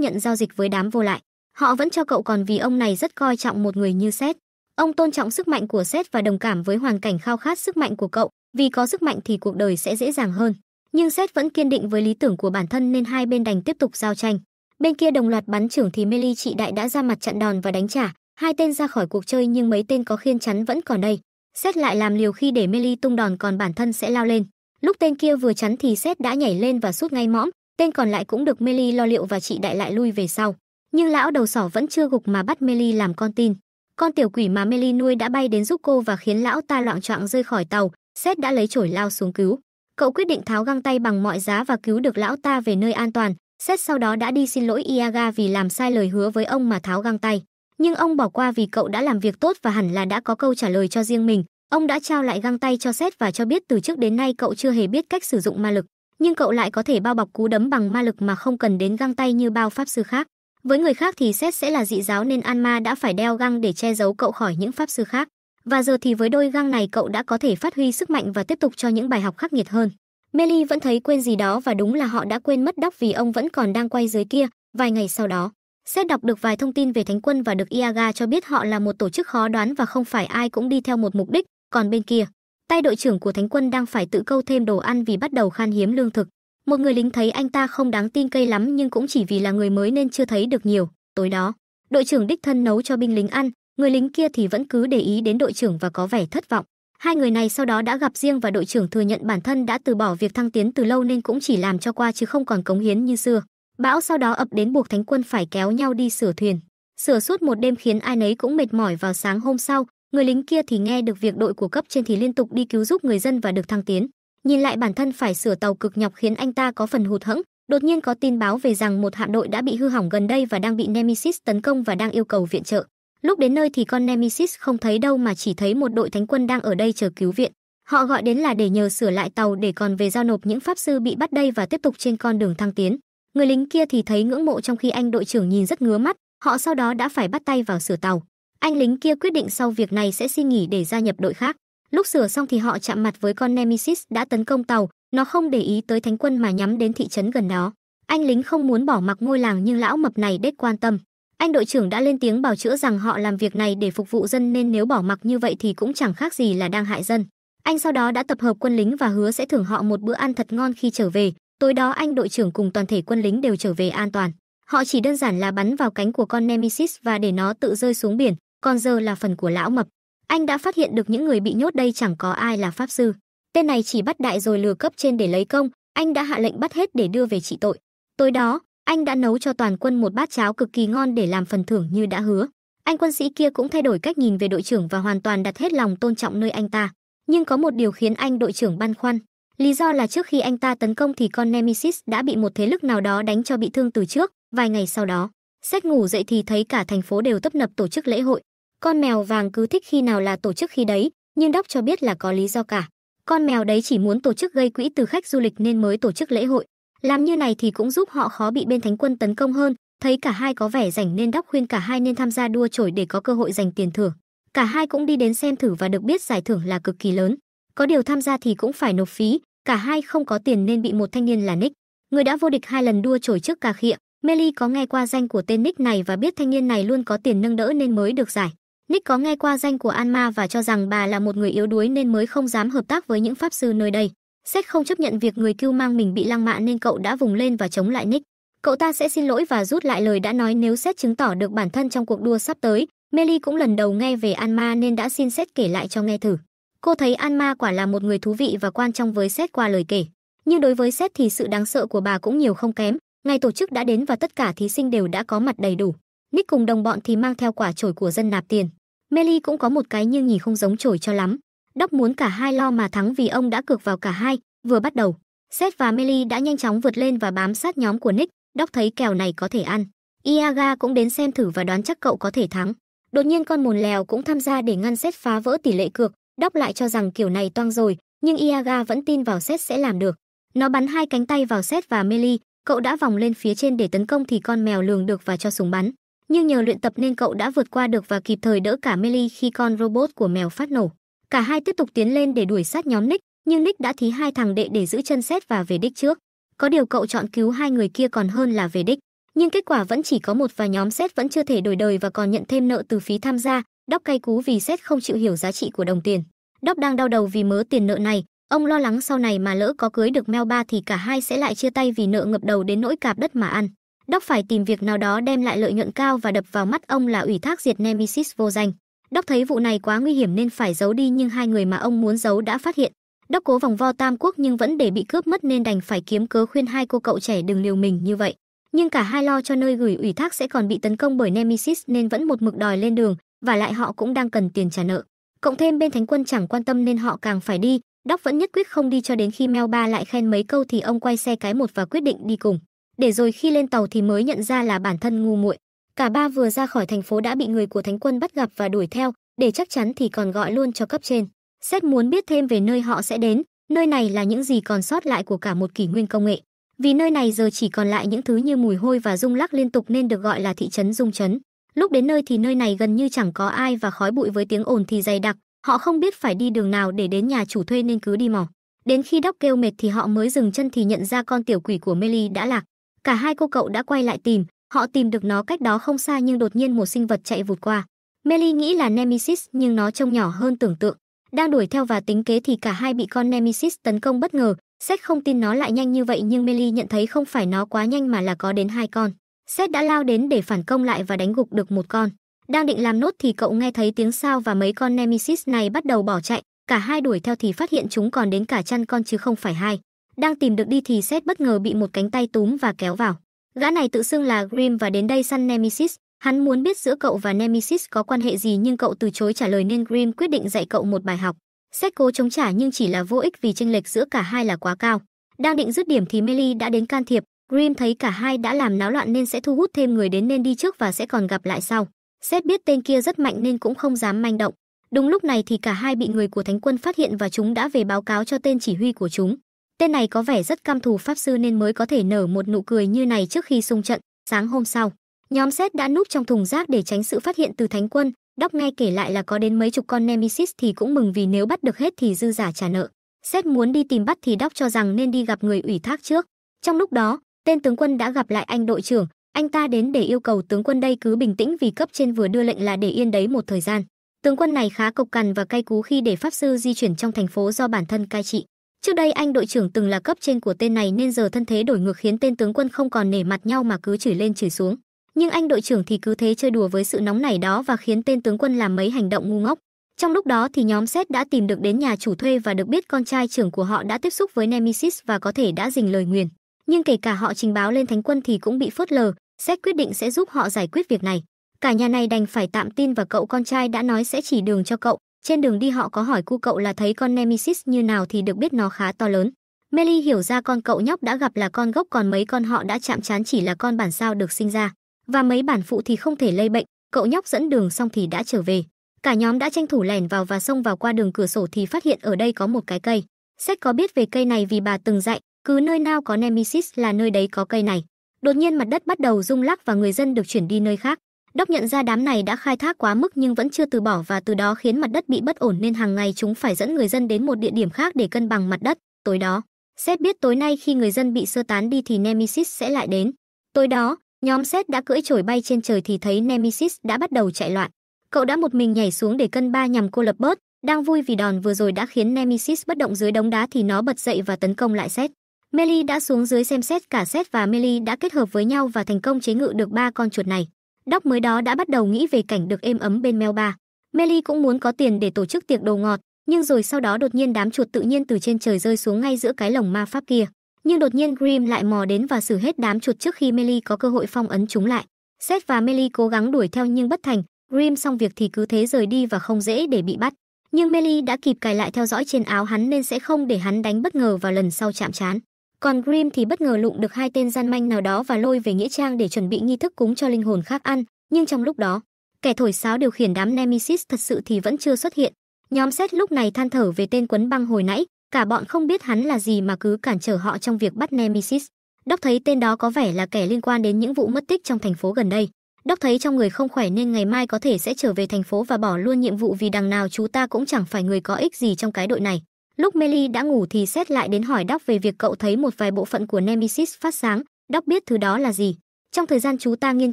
nhận giao dịch với đám vô lại. Họ vẫn cho cậu còn vì ông này rất coi trọng một người như xét. Ông tôn trọng sức mạnh của xét và đồng cảm với hoàn cảnh khao khát sức mạnh của cậu, vì có sức mạnh thì cuộc đời sẽ dễ dàng hơn. Nhưng xét vẫn kiên định với lý tưởng của bản thân nên hai bên đành tiếp tục giao tranh. Bên kia đồng loạt bắn trưởng thì Meli chị đại đã ra mặt chặn đòn và đánh trả, hai tên ra khỏi cuộc chơi nhưng mấy tên có khiên chắn vẫn còn đây. Xét lại làm liều khi để Meli tung đòn còn bản thân sẽ lao lên lúc tên kia vừa chắn thì sét đã nhảy lên và sút ngay mõm tên còn lại cũng được meli lo liệu và chị đại lại lui về sau nhưng lão đầu sỏ vẫn chưa gục mà bắt meli làm con tin con tiểu quỷ mà meli nuôi đã bay đến giúp cô và khiến lão ta loạn choạng rơi khỏi tàu sét đã lấy chổi lao xuống cứu cậu quyết định tháo găng tay bằng mọi giá và cứu được lão ta về nơi an toàn sét sau đó đã đi xin lỗi iaga vì làm sai lời hứa với ông mà tháo găng tay nhưng ông bỏ qua vì cậu đã làm việc tốt và hẳn là đã có câu trả lời cho riêng mình Ông đã trao lại găng tay cho Seth và cho biết từ trước đến nay cậu chưa hề biết cách sử dụng ma lực, nhưng cậu lại có thể bao bọc cú đấm bằng ma lực mà không cần đến găng tay như bao pháp sư khác. Với người khác thì Seth sẽ là dị giáo nên Anma đã phải đeo găng để che giấu cậu khỏi những pháp sư khác. Và giờ thì với đôi găng này cậu đã có thể phát huy sức mạnh và tiếp tục cho những bài học khắc nghiệt hơn. Melly vẫn thấy quên gì đó và đúng là họ đã quên mất đóc vì ông vẫn còn đang quay dưới kia. Vài ngày sau đó, Seth đọc được vài thông tin về Thánh quân và được Iaga cho biết họ là một tổ chức khó đoán và không phải ai cũng đi theo một mục đích. Còn bên kia, tay đội trưởng của thánh quân đang phải tự câu thêm đồ ăn vì bắt đầu khan hiếm lương thực. Một người lính thấy anh ta không đáng tin cây lắm nhưng cũng chỉ vì là người mới nên chưa thấy được nhiều. Tối đó, đội trưởng đích thân nấu cho binh lính ăn, người lính kia thì vẫn cứ để ý đến đội trưởng và có vẻ thất vọng. Hai người này sau đó đã gặp riêng và đội trưởng thừa nhận bản thân đã từ bỏ việc thăng tiến từ lâu nên cũng chỉ làm cho qua chứ không còn cống hiến như xưa. Bão sau đó ập đến buộc thánh quân phải kéo nhau đi sửa thuyền. Sửa suốt một đêm khiến ai nấy cũng mệt mỏi vào sáng hôm sau, Người lính kia thì nghe được việc đội của cấp trên thì liên tục đi cứu giúp người dân và được thăng tiến. Nhìn lại bản thân phải sửa tàu cực nhọc khiến anh ta có phần hụt hẫng, đột nhiên có tin báo về rằng một hạm đội đã bị hư hỏng gần đây và đang bị Nemesis tấn công và đang yêu cầu viện trợ. Lúc đến nơi thì con Nemesis không thấy đâu mà chỉ thấy một đội thánh quân đang ở đây chờ cứu viện. Họ gọi đến là để nhờ sửa lại tàu để còn về giao nộp những pháp sư bị bắt đây và tiếp tục trên con đường thăng tiến. Người lính kia thì thấy ngưỡng mộ trong khi anh đội trưởng nhìn rất ngứa mắt, họ sau đó đã phải bắt tay vào sửa tàu. Anh lính kia quyết định sau việc này sẽ xin nghỉ để gia nhập đội khác. Lúc sửa xong thì họ chạm mặt với con Nemesis đã tấn công tàu, nó không để ý tới thánh quân mà nhắm đến thị trấn gần đó. Anh lính không muốn bỏ mặc ngôi làng nhưng lão mập này đết quan tâm. Anh đội trưởng đã lên tiếng bảo chữa rằng họ làm việc này để phục vụ dân nên nếu bỏ mặc như vậy thì cũng chẳng khác gì là đang hại dân. Anh sau đó đã tập hợp quân lính và hứa sẽ thưởng họ một bữa ăn thật ngon khi trở về. Tối đó anh đội trưởng cùng toàn thể quân lính đều trở về an toàn. Họ chỉ đơn giản là bắn vào cánh của con Nemesis và để nó tự rơi xuống biển, còn giờ là phần của lão mập. Anh đã phát hiện được những người bị nhốt đây chẳng có ai là pháp sư. Tên này chỉ bắt đại rồi lừa cấp trên để lấy công, anh đã hạ lệnh bắt hết để đưa về trị tội. Tối đó, anh đã nấu cho toàn quân một bát cháo cực kỳ ngon để làm phần thưởng như đã hứa. Anh quân sĩ kia cũng thay đổi cách nhìn về đội trưởng và hoàn toàn đặt hết lòng tôn trọng nơi anh ta. Nhưng có một điều khiến anh đội trưởng băn khoăn. Lý do là trước khi anh ta tấn công thì con Nemesis đã bị một thế lực nào đó đánh cho bị thương từ trước, vài ngày sau đó. Sách ngủ dậy thì thấy cả thành phố đều tấp nập tổ chức lễ hội. Con mèo vàng cứ thích khi nào là tổ chức khi đấy, nhưng Đốc cho biết là có lý do cả. Con mèo đấy chỉ muốn tổ chức gây quỹ từ khách du lịch nên mới tổ chức lễ hội. Làm như này thì cũng giúp họ khó bị bên thánh quân tấn công hơn, thấy cả hai có vẻ rảnh nên Đốc khuyên cả hai nên tham gia đua chổi để có cơ hội giành tiền thưởng. Cả hai cũng đi đến xem thử và được biết giải thưởng là cực kỳ lớn. Có điều tham gia thì cũng phải nộp phí, cả hai không có tiền nên bị một thanh niên là Nick, người đã vô địch hai lần đua chổi trước cà khịa, Melly có nghe qua danh của tên Nick này và biết thanh niên này luôn có tiền nâng đỡ nên mới được giải. Nick có nghe qua danh của Anma và cho rằng bà là một người yếu đuối nên mới không dám hợp tác với những pháp sư nơi đây. Seth không chấp nhận việc người cưu mang mình bị lăng mạ nên cậu đã vùng lên và chống lại Nick. Cậu ta sẽ xin lỗi và rút lại lời đã nói nếu Seth chứng tỏ được bản thân trong cuộc đua sắp tới. Melly cũng lần đầu nghe về Anma nên đã xin Seth kể lại cho nghe thử. Cô thấy Anma quả là một người thú vị và quan trọng với Seth qua lời kể. Nhưng đối với Seth thì sự đáng sợ của bà cũng nhiều không kém. Ngày tổ chức đã đến và tất cả thí sinh đều đã có mặt đầy đủ. Nick cùng đồng bọn thì mang theo quả chổi của dân nạp tiền. Melly cũng có một cái nhưng nhìn không giống chổi cho lắm. Đóc muốn cả hai lo mà thắng vì ông đã cược vào cả hai, vừa bắt đầu. Seth và Melly đã nhanh chóng vượt lên và bám sát nhóm của Nick, Đóc thấy kèo này có thể ăn. Iaga cũng đến xem thử và đoán chắc cậu có thể thắng. Đột nhiên con mồn lèo cũng tham gia để ngăn Seth phá vỡ tỷ lệ cược, Đóc lại cho rằng kiểu này toang rồi, nhưng Iaga vẫn tin vào Seth sẽ làm được. Nó bắn hai cánh tay vào Seth và Melly cậu đã vòng lên phía trên để tấn công thì con mèo lường được và cho súng bắn. Nhưng nhờ luyện tập nên cậu đã vượt qua được và kịp thời đỡ cả Melly khi con robot của mèo phát nổ. Cả hai tiếp tục tiến lên để đuổi sát nhóm Nick, nhưng Nick đã thí hai thằng đệ để giữ chân xét và về đích trước. Có điều cậu chọn cứu hai người kia còn hơn là về đích. Nhưng kết quả vẫn chỉ có một và nhóm xét vẫn chưa thể đổi đời và còn nhận thêm nợ từ phí tham gia, Đóc cay cú vì xét không chịu hiểu giá trị của đồng tiền. Đóc đang đau đầu vì mớ tiền nợ này, Ông lo lắng sau này mà lỡ có cưới được Mel Ba thì cả hai sẽ lại chia tay vì nợ ngập đầu đến nỗi cạp đất mà ăn. Đốc phải tìm việc nào đó đem lại lợi nhuận cao và đập vào mắt ông là ủy thác diệt Nemesis vô danh. Đốc thấy vụ này quá nguy hiểm nên phải giấu đi nhưng hai người mà ông muốn giấu đã phát hiện. Đốc cố vòng vo Tam Quốc nhưng vẫn để bị cướp mất nên đành phải kiếm cớ khuyên hai cô cậu trẻ đừng liều mình như vậy. Nhưng cả hai lo cho nơi gửi ủy thác sẽ còn bị tấn công bởi Nemesis nên vẫn một mực đòi lên đường, và lại họ cũng đang cần tiền trả nợ. Cộng thêm bên Thánh quân chẳng quan tâm nên họ càng phải đi, Đóc vẫn nhất quyết không đi cho đến khi Mel Ba lại khen mấy câu thì ông quay xe cái một và quyết định đi cùng. Để rồi khi lên tàu thì mới nhận ra là bản thân ngu muội. Cả ba vừa ra khỏi thành phố đã bị người của Thánh quân bắt gặp và đuổi theo, để chắc chắn thì còn gọi luôn cho cấp trên. xét muốn biết thêm về nơi họ sẽ đến, nơi này là những gì còn sót lại của cả một kỷ nguyên công nghệ. Vì nơi này giờ chỉ còn lại những thứ như mùi hôi và rung lắc liên tục nên được gọi là thị trấn rung chấn. Lúc đến nơi thì nơi này gần như chẳng có ai và khói bụi với tiếng ồn thì dày đặc, Họ không biết phải đi đường nào để đến nhà chủ thuê nên cứ đi mò. Đến khi đóc kêu mệt thì họ mới dừng chân thì nhận ra con tiểu quỷ của Melly đã lạc. Cả hai cô cậu đã quay lại tìm, họ tìm được nó cách đó không xa nhưng đột nhiên một sinh vật chạy vụt qua. Melly nghĩ là Nemesis nhưng nó trông nhỏ hơn tưởng tượng. Đang đuổi theo và tính kế thì cả hai bị con Nemesis tấn công bất ngờ. Seth không tin nó lại nhanh như vậy nhưng Melly nhận thấy không phải nó quá nhanh mà là có đến hai con. Seth đã lao đến để phản công lại và đánh gục được một con. Đang định làm nốt thì cậu nghe thấy tiếng sao và mấy con Nemesis này bắt đầu bỏ chạy, cả hai đuổi theo thì phát hiện chúng còn đến cả chăn con chứ không phải hai. Đang tìm được đi thì Seth bất ngờ bị một cánh tay túm và kéo vào. Gã này tự xưng là Grim và đến đây săn Nemesis. Hắn muốn biết giữa cậu và Nemesis có quan hệ gì nhưng cậu từ chối trả lời nên Grim quyết định dạy cậu một bài học. Seth cố chống trả nhưng chỉ là vô ích vì chênh lệch giữa cả hai là quá cao. Đang định dứt điểm thì Melly đã đến can thiệp. Grim thấy cả hai đã làm náo loạn nên sẽ thu hút thêm người đến nên đi trước và sẽ còn gặp lại sau. Xét biết tên kia rất mạnh nên cũng không dám manh động. Đúng lúc này thì cả hai bị người của Thánh quân phát hiện và chúng đã về báo cáo cho tên chỉ huy của chúng. Tên này có vẻ rất căm thù pháp sư nên mới có thể nở một nụ cười như này trước khi xung trận. Sáng hôm sau, nhóm Xét đã núp trong thùng rác để tránh sự phát hiện từ Thánh quân. Đóc nghe kể lại là có đến mấy chục con Nemesis thì cũng mừng vì nếu bắt được hết thì dư giả trả nợ. Xét muốn đi tìm bắt thì Đóc cho rằng nên đi gặp người ủy thác trước. Trong lúc đó, tên tướng quân đã gặp lại anh đội trưởng, anh ta đến để yêu cầu tướng quân đây cứ bình tĩnh vì cấp trên vừa đưa lệnh là để yên đấy một thời gian. Tướng quân này khá cộc cằn và cay cú khi để pháp sư di chuyển trong thành phố do bản thân cai trị. Trước đây anh đội trưởng từng là cấp trên của tên này nên giờ thân thế đổi ngược khiến tên tướng quân không còn nể mặt nhau mà cứ chửi lên chửi xuống. Nhưng anh đội trưởng thì cứ thế chơi đùa với sự nóng nảy đó và khiến tên tướng quân làm mấy hành động ngu ngốc. Trong lúc đó thì nhóm Seth đã tìm được đến nhà chủ thuê và được biết con trai trưởng của họ đã tiếp xúc với Nemesis và có thể đã dình lời nguyền nhưng kể cả họ trình báo lên thánh quân thì cũng bị phớt lờ, xét quyết định sẽ giúp họ giải quyết việc này. Cả nhà này đành phải tạm tin và cậu con trai đã nói sẽ chỉ đường cho cậu. Trên đường đi họ có hỏi cu cậu là thấy con Nemesis như nào thì được biết nó khá to lớn. Meli hiểu ra con cậu nhóc đã gặp là con gốc còn mấy con họ đã chạm chán chỉ là con bản sao được sinh ra. Và mấy bản phụ thì không thể lây bệnh, cậu nhóc dẫn đường xong thì đã trở về. Cả nhóm đã tranh thủ lẻn vào và xông vào qua đường cửa sổ thì phát hiện ở đây có một cái cây. Sách có biết về cây này vì bà từng dạy, cứ nơi nào có Nemesis là nơi đấy có cây này. Đột nhiên mặt đất bắt đầu rung lắc và người dân được chuyển đi nơi khác. Đốc nhận ra đám này đã khai thác quá mức nhưng vẫn chưa từ bỏ và từ đó khiến mặt đất bị bất ổn nên hàng ngày chúng phải dẫn người dân đến một địa điểm khác để cân bằng mặt đất. Tối đó, Seth biết tối nay khi người dân bị sơ tán đi thì Nemesis sẽ lại đến. Tối đó, nhóm Seth đã cưỡi chổi bay trên trời thì thấy Nemesis đã bắt đầu chạy loạn. Cậu đã một mình nhảy xuống để cân ba nhằm cô lập bớt, đang vui vì đòn vừa rồi đã khiến Nemesis bất động dưới đống đá thì nó bật dậy và tấn công lại Seth. Meli đã xuống dưới xem xét cả Seth và Meli đã kết hợp với nhau và thành công chế ngự được ba con chuột này. Doc mới đó đã bắt đầu nghĩ về cảnh được êm ấm bên Melba. Meli cũng muốn có tiền để tổ chức tiệc đồ ngọt, nhưng rồi sau đó đột nhiên đám chuột tự nhiên từ trên trời rơi xuống ngay giữa cái lồng ma pháp kia. Nhưng đột nhiên Grim lại mò đến và xử hết đám chuột trước khi Meli có cơ hội phong ấn chúng lại. Seth và Meli cố gắng đuổi theo nhưng bất thành, Grim xong việc thì cứ thế rời đi và không dễ để bị bắt. Nhưng Meli đã kịp cài lại theo dõi trên áo hắn nên sẽ không để hắn đánh bất ngờ vào lần sau chạm trán. Còn Grim thì bất ngờ lụng được hai tên gian manh nào đó và lôi về nghĩa trang để chuẩn bị nghi thức cúng cho linh hồn khác ăn, nhưng trong lúc đó, kẻ thổi sáo điều khiển đám Nemesis thật sự thì vẫn chưa xuất hiện. Nhóm xét lúc này than thở về tên quấn băng hồi nãy, cả bọn không biết hắn là gì mà cứ cản trở họ trong việc bắt Nemesis. Đốc thấy tên đó có vẻ là kẻ liên quan đến những vụ mất tích trong thành phố gần đây. Đốc thấy trong người không khỏe nên ngày mai có thể sẽ trở về thành phố và bỏ luôn nhiệm vụ vì đằng nào chú ta cũng chẳng phải người có ích gì trong cái đội này. Lúc Meli đã ngủ thì xét lại đến hỏi Đóc về việc cậu thấy một vài bộ phận của Nemesis phát sáng, Đóc biết thứ đó là gì. Trong thời gian chú ta nghiên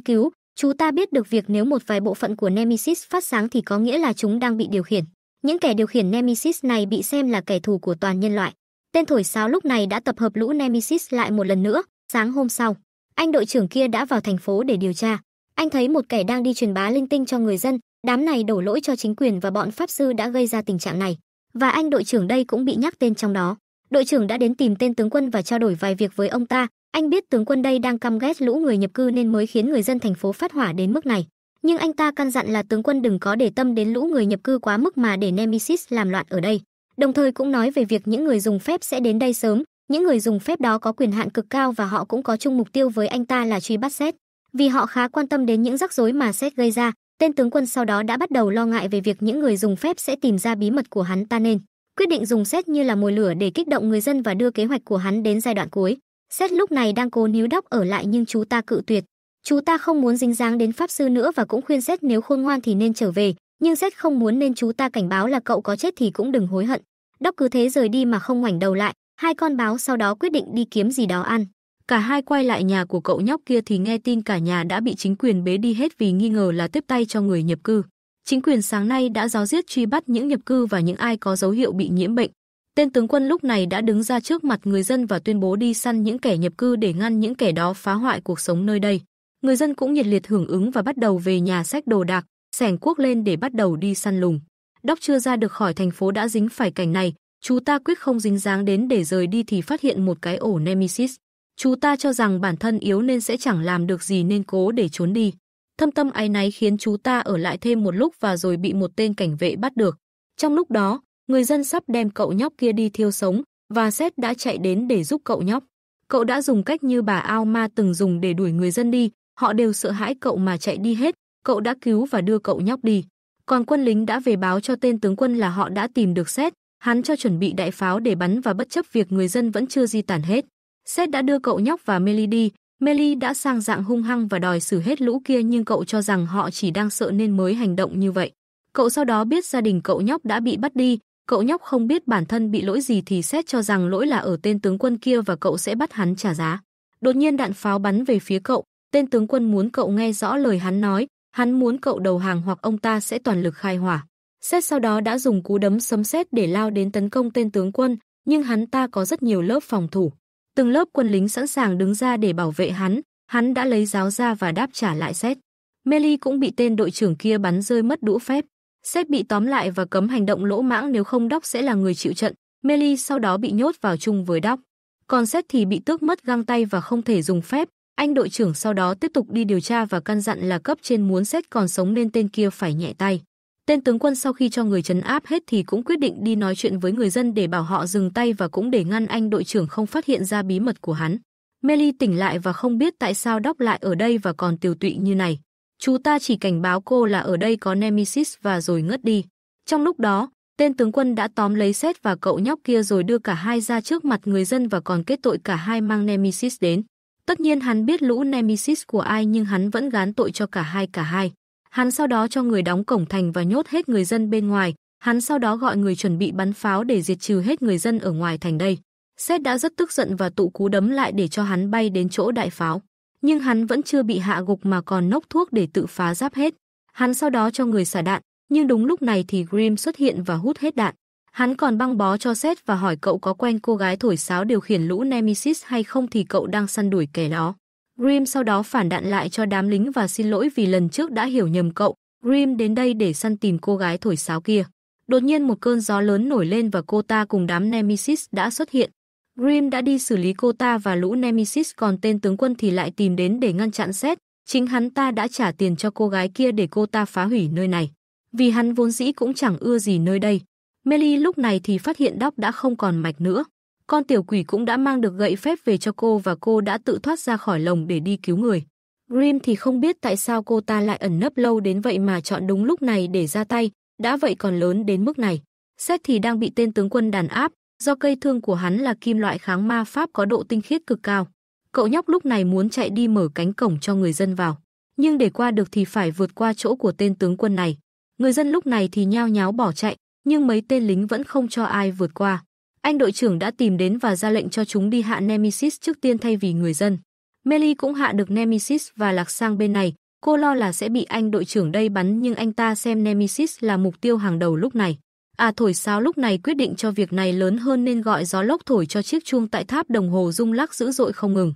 cứu, chú ta biết được việc nếu một vài bộ phận của Nemesis phát sáng thì có nghĩa là chúng đang bị điều khiển. Những kẻ điều khiển Nemesis này bị xem là kẻ thù của toàn nhân loại. Tên thổi sáo lúc này đã tập hợp lũ Nemesis lại một lần nữa, sáng hôm sau. Anh đội trưởng kia đã vào thành phố để điều tra. Anh thấy một kẻ đang đi truyền bá linh tinh cho người dân, đám này đổ lỗi cho chính quyền và bọn Pháp Sư đã gây ra tình trạng này và anh đội trưởng đây cũng bị nhắc tên trong đó. Đội trưởng đã đến tìm tên tướng quân và trao đổi vài việc với ông ta, anh biết tướng quân đây đang căm ghét lũ người nhập cư nên mới khiến người dân thành phố phát hỏa đến mức này. Nhưng anh ta căn dặn là tướng quân đừng có để tâm đến lũ người nhập cư quá mức mà để Nemesis làm loạn ở đây. Đồng thời cũng nói về việc những người dùng phép sẽ đến đây sớm, những người dùng phép đó có quyền hạn cực cao và họ cũng có chung mục tiêu với anh ta là truy bắt Seth. Vì họ khá quan tâm đến những rắc rối mà Seth gây ra, Tên tướng quân sau đó đã bắt đầu lo ngại về việc những người dùng phép sẽ tìm ra bí mật của hắn ta nên quyết định dùng xét như là mồi lửa để kích động người dân và đưa kế hoạch của hắn đến giai đoạn cuối. Xét lúc này đang cố níu đốc ở lại nhưng chú ta cự tuyệt. Chú ta không muốn dính dáng đến pháp sư nữa và cũng khuyên xét nếu khôn ngoan thì nên trở về, nhưng xét không muốn nên chú ta cảnh báo là cậu có chết thì cũng đừng hối hận. Đốc cứ thế rời đi mà không ngoảnh đầu lại, hai con báo sau đó quyết định đi kiếm gì đó ăn. Cả hai quay lại nhà của cậu nhóc kia thì nghe tin cả nhà đã bị chính quyền bế đi hết vì nghi ngờ là tiếp tay cho người nhập cư. Chính quyền sáng nay đã giáo giết truy bắt những nhập cư và những ai có dấu hiệu bị nhiễm bệnh. Tên tướng quân lúc này đã đứng ra trước mặt người dân và tuyên bố đi săn những kẻ nhập cư để ngăn những kẻ đó phá hoại cuộc sống nơi đây. Người dân cũng nhiệt liệt hưởng ứng và bắt đầu về nhà sách đồ đạc, sẻng cuốc lên để bắt đầu đi săn lùng. đốc chưa ra được khỏi thành phố đã dính phải cảnh này, chú ta quyết không dính dáng đến để rời đi thì phát hiện một cái ổ Nemesis. Chú ta cho rằng bản thân yếu nên sẽ chẳng làm được gì nên cố để trốn đi. Thâm tâm ái náy khiến chú ta ở lại thêm một lúc và rồi bị một tên cảnh vệ bắt được. Trong lúc đó, người dân sắp đem cậu nhóc kia đi thiêu sống và xét đã chạy đến để giúp cậu nhóc. Cậu đã dùng cách như bà Ao Ma từng dùng để đuổi người dân đi, họ đều sợ hãi cậu mà chạy đi hết, cậu đã cứu và đưa cậu nhóc đi. Còn quân lính đã về báo cho tên tướng quân là họ đã tìm được xét. hắn cho chuẩn bị đại pháo để bắn và bất chấp việc người dân vẫn chưa di tản hết. Seth đã đưa cậu nhóc và Meli đi, Meli đã sang dạng hung hăng và đòi xử hết lũ kia nhưng cậu cho rằng họ chỉ đang sợ nên mới hành động như vậy. Cậu sau đó biết gia đình cậu nhóc đã bị bắt đi, cậu nhóc không biết bản thân bị lỗi gì thì xét cho rằng lỗi là ở tên tướng quân kia và cậu sẽ bắt hắn trả giá. Đột nhiên đạn pháo bắn về phía cậu, tên tướng quân muốn cậu nghe rõ lời hắn nói, hắn muốn cậu đầu hàng hoặc ông ta sẽ toàn lực khai hỏa. Xét sau đó đã dùng cú đấm sấm sét để lao đến tấn công tên tướng quân, nhưng hắn ta có rất nhiều lớp phòng thủ. Từng lớp quân lính sẵn sàng đứng ra để bảo vệ hắn, hắn đã lấy giáo ra và đáp trả lại xét. Melly cũng bị tên đội trưởng kia bắn rơi mất đũa phép. Xét bị tóm lại và cấm hành động lỗ mãng nếu không Đóc sẽ là người chịu trận. Melly sau đó bị nhốt vào chung với Đóc. Còn Xét thì bị tước mất găng tay và không thể dùng phép. Anh đội trưởng sau đó tiếp tục đi điều tra và căn dặn là cấp trên muốn Xét còn sống nên tên kia phải nhẹ tay. Tên tướng quân sau khi cho người trấn áp hết thì cũng quyết định đi nói chuyện với người dân để bảo họ dừng tay và cũng để ngăn anh đội trưởng không phát hiện ra bí mật của hắn. Meli tỉnh lại và không biết tại sao đóc lại ở đây và còn tiều tụy như này. Chú ta chỉ cảnh báo cô là ở đây có Nemesis và rồi ngất đi. Trong lúc đó, tên tướng quân đã tóm lấy Seth và cậu nhóc kia rồi đưa cả hai ra trước mặt người dân và còn kết tội cả hai mang Nemesis đến. Tất nhiên hắn biết lũ Nemesis của ai nhưng hắn vẫn gán tội cho cả hai cả hai. Hắn sau đó cho người đóng cổng thành và nhốt hết người dân bên ngoài, hắn sau đó gọi người chuẩn bị bắn pháo để diệt trừ hết người dân ở ngoài thành đây. Sét đã rất tức giận và tụ cú đấm lại để cho hắn bay đến chỗ đại pháo, nhưng hắn vẫn chưa bị hạ gục mà còn nốc thuốc để tự phá giáp hết. Hắn sau đó cho người xả đạn, nhưng đúng lúc này thì Grim xuất hiện và hút hết đạn. Hắn còn băng bó cho Seth và hỏi cậu có quen cô gái thổi sáo điều khiển lũ Nemesis hay không thì cậu đang săn đuổi kẻ đó. Grim sau đó phản đạn lại cho đám lính và xin lỗi vì lần trước đã hiểu nhầm cậu. Grim đến đây để săn tìm cô gái thổi sáo kia. Đột nhiên một cơn gió lớn nổi lên và cô ta cùng đám Nemesis đã xuất hiện. Grim đã đi xử lý cô ta và lũ Nemesis còn tên tướng quân thì lại tìm đến để ngăn chặn xét. Chính hắn ta đã trả tiền cho cô gái kia để cô ta phá hủy nơi này. Vì hắn vốn dĩ cũng chẳng ưa gì nơi đây. Melly lúc này thì phát hiện Đóc đã không còn mạch nữa. Con tiểu quỷ cũng đã mang được gậy phép về cho cô và cô đã tự thoát ra khỏi lồng để đi cứu người. Grim thì không biết tại sao cô ta lại ẩn nấp lâu đến vậy mà chọn đúng lúc này để ra tay, đã vậy còn lớn đến mức này. Seth thì đang bị tên tướng quân đàn áp, do cây thương của hắn là kim loại kháng ma pháp có độ tinh khiết cực cao. Cậu nhóc lúc này muốn chạy đi mở cánh cổng cho người dân vào, nhưng để qua được thì phải vượt qua chỗ của tên tướng quân này. Người dân lúc này thì nhao nháo bỏ chạy, nhưng mấy tên lính vẫn không cho ai vượt qua. Anh đội trưởng đã tìm đến và ra lệnh cho chúng đi hạ Nemesis trước tiên thay vì người dân. Meli cũng hạ được Nemesis và lạc sang bên này, cô lo là sẽ bị anh đội trưởng đây bắn nhưng anh ta xem Nemesis là mục tiêu hàng đầu lúc này. À thổi sáo lúc này quyết định cho việc này lớn hơn nên gọi gió lốc thổi cho chiếc chuông tại tháp đồng hồ rung lắc dữ dội không ngừng.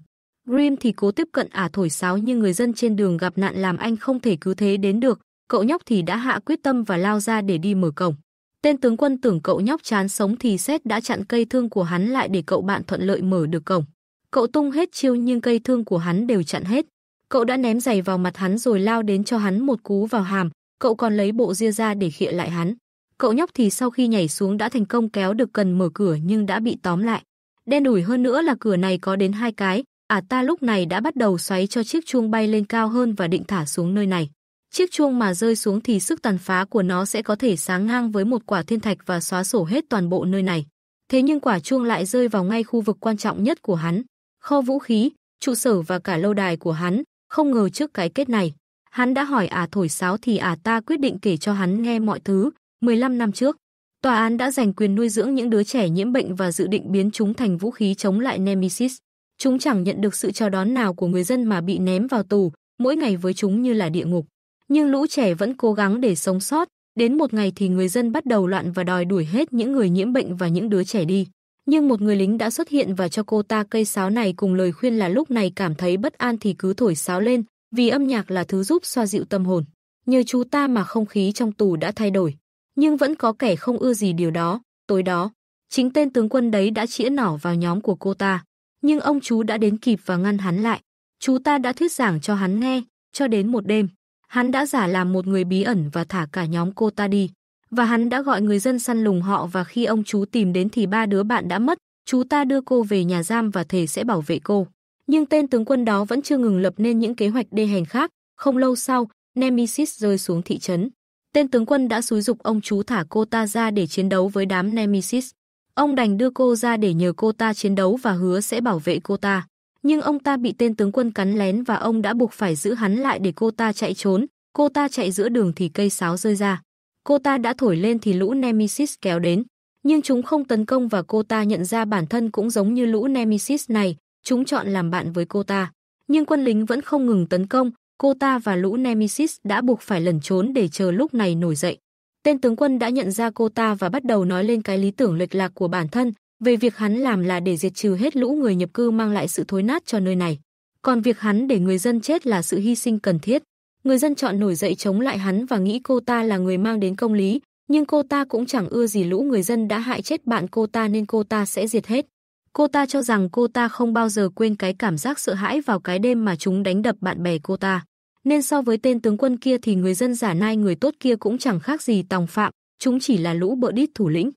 Grim thì cố tiếp cận à thổi sáo nhưng người dân trên đường gặp nạn làm anh không thể cứ thế đến được, cậu nhóc thì đã hạ quyết tâm và lao ra để đi mở cổng. Tên tướng quân tưởng cậu nhóc chán sống thì xét đã chặn cây thương của hắn lại để cậu bạn thuận lợi mở được cổng. Cậu tung hết chiêu nhưng cây thương của hắn đều chặn hết. Cậu đã ném giày vào mặt hắn rồi lao đến cho hắn một cú vào hàm, cậu còn lấy bộ ria ra để khịa lại hắn. Cậu nhóc thì sau khi nhảy xuống đã thành công kéo được cần mở cửa nhưng đã bị tóm lại. Đen đủi hơn nữa là cửa này có đến hai cái, à ta lúc này đã bắt đầu xoáy cho chiếc chuông bay lên cao hơn và định thả xuống nơi này chiếc chuông mà rơi xuống thì sức tàn phá của nó sẽ có thể sáng ngang với một quả thiên thạch và xóa sổ hết toàn bộ nơi này. Thế nhưng quả chuông lại rơi vào ngay khu vực quan trọng nhất của hắn, kho vũ khí, trụ sở và cả lâu đài của hắn, không ngờ trước cái kết này. Hắn đã hỏi à thổi sáo thì à ta quyết định kể cho hắn nghe mọi thứ, 15 năm trước. Tòa án đã giành quyền nuôi dưỡng những đứa trẻ nhiễm bệnh và dự định biến chúng thành vũ khí chống lại Nemesis. Chúng chẳng nhận được sự chào đón nào của người dân mà bị ném vào tù, mỗi ngày với chúng như là địa ngục nhưng lũ trẻ vẫn cố gắng để sống sót, đến một ngày thì người dân bắt đầu loạn và đòi đuổi hết những người nhiễm bệnh và những đứa trẻ đi. Nhưng một người lính đã xuất hiện và cho cô ta cây sáo này cùng lời khuyên là lúc này cảm thấy bất an thì cứ thổi sáo lên, vì âm nhạc là thứ giúp xoa dịu tâm hồn. Nhờ chú ta mà không khí trong tù đã thay đổi, nhưng vẫn có kẻ không ưa gì điều đó, tối đó, chính tên tướng quân đấy đã chĩa nỏ vào nhóm của cô ta. Nhưng ông chú đã đến kịp và ngăn hắn lại. Chú ta đã thuyết giảng cho hắn nghe, cho đến một đêm. Hắn đã giả làm một người bí ẩn và thả cả nhóm cô ta đi. Và hắn đã gọi người dân săn lùng họ và khi ông chú tìm đến thì ba đứa bạn đã mất, chú ta đưa cô về nhà giam và thề sẽ bảo vệ cô. Nhưng tên tướng quân đó vẫn chưa ngừng lập nên những kế hoạch đê hèn khác. Không lâu sau, Nemesis rơi xuống thị trấn. Tên tướng quân đã xúi dục ông chú thả cô ta ra để chiến đấu với đám Nemesis. Ông đành đưa cô ra để nhờ cô ta chiến đấu và hứa sẽ bảo vệ cô ta nhưng ông ta bị tên tướng quân cắn lén và ông đã buộc phải giữ hắn lại để cô ta chạy trốn. Cô ta chạy giữa đường thì cây sáo rơi ra. Cô ta đã thổi lên thì lũ Nemesis kéo đến. Nhưng chúng không tấn công và cô ta nhận ra bản thân cũng giống như lũ Nemesis này, chúng chọn làm bạn với cô ta. Nhưng quân lính vẫn không ngừng tấn công, cô ta và lũ Nemesis đã buộc phải lẩn trốn để chờ lúc này nổi dậy. Tên tướng quân đã nhận ra cô ta và bắt đầu nói lên cái lý tưởng lệch lạc của bản thân, về việc hắn làm là để diệt trừ hết lũ người nhập cư mang lại sự thối nát cho nơi này. Còn việc hắn để người dân chết là sự hy sinh cần thiết. Người dân chọn nổi dậy chống lại hắn và nghĩ cô ta là người mang đến công lý, nhưng cô ta cũng chẳng ưa gì lũ người dân đã hại chết bạn cô ta nên cô ta sẽ diệt hết. Cô ta cho rằng cô ta không bao giờ quên cái cảm giác sợ hãi vào cái đêm mà chúng đánh đập bạn bè cô ta. Nên so với tên tướng quân kia thì người dân giả nai người tốt kia cũng chẳng khác gì tòng phạm, chúng chỉ là lũ bợ đít thủ lĩnh.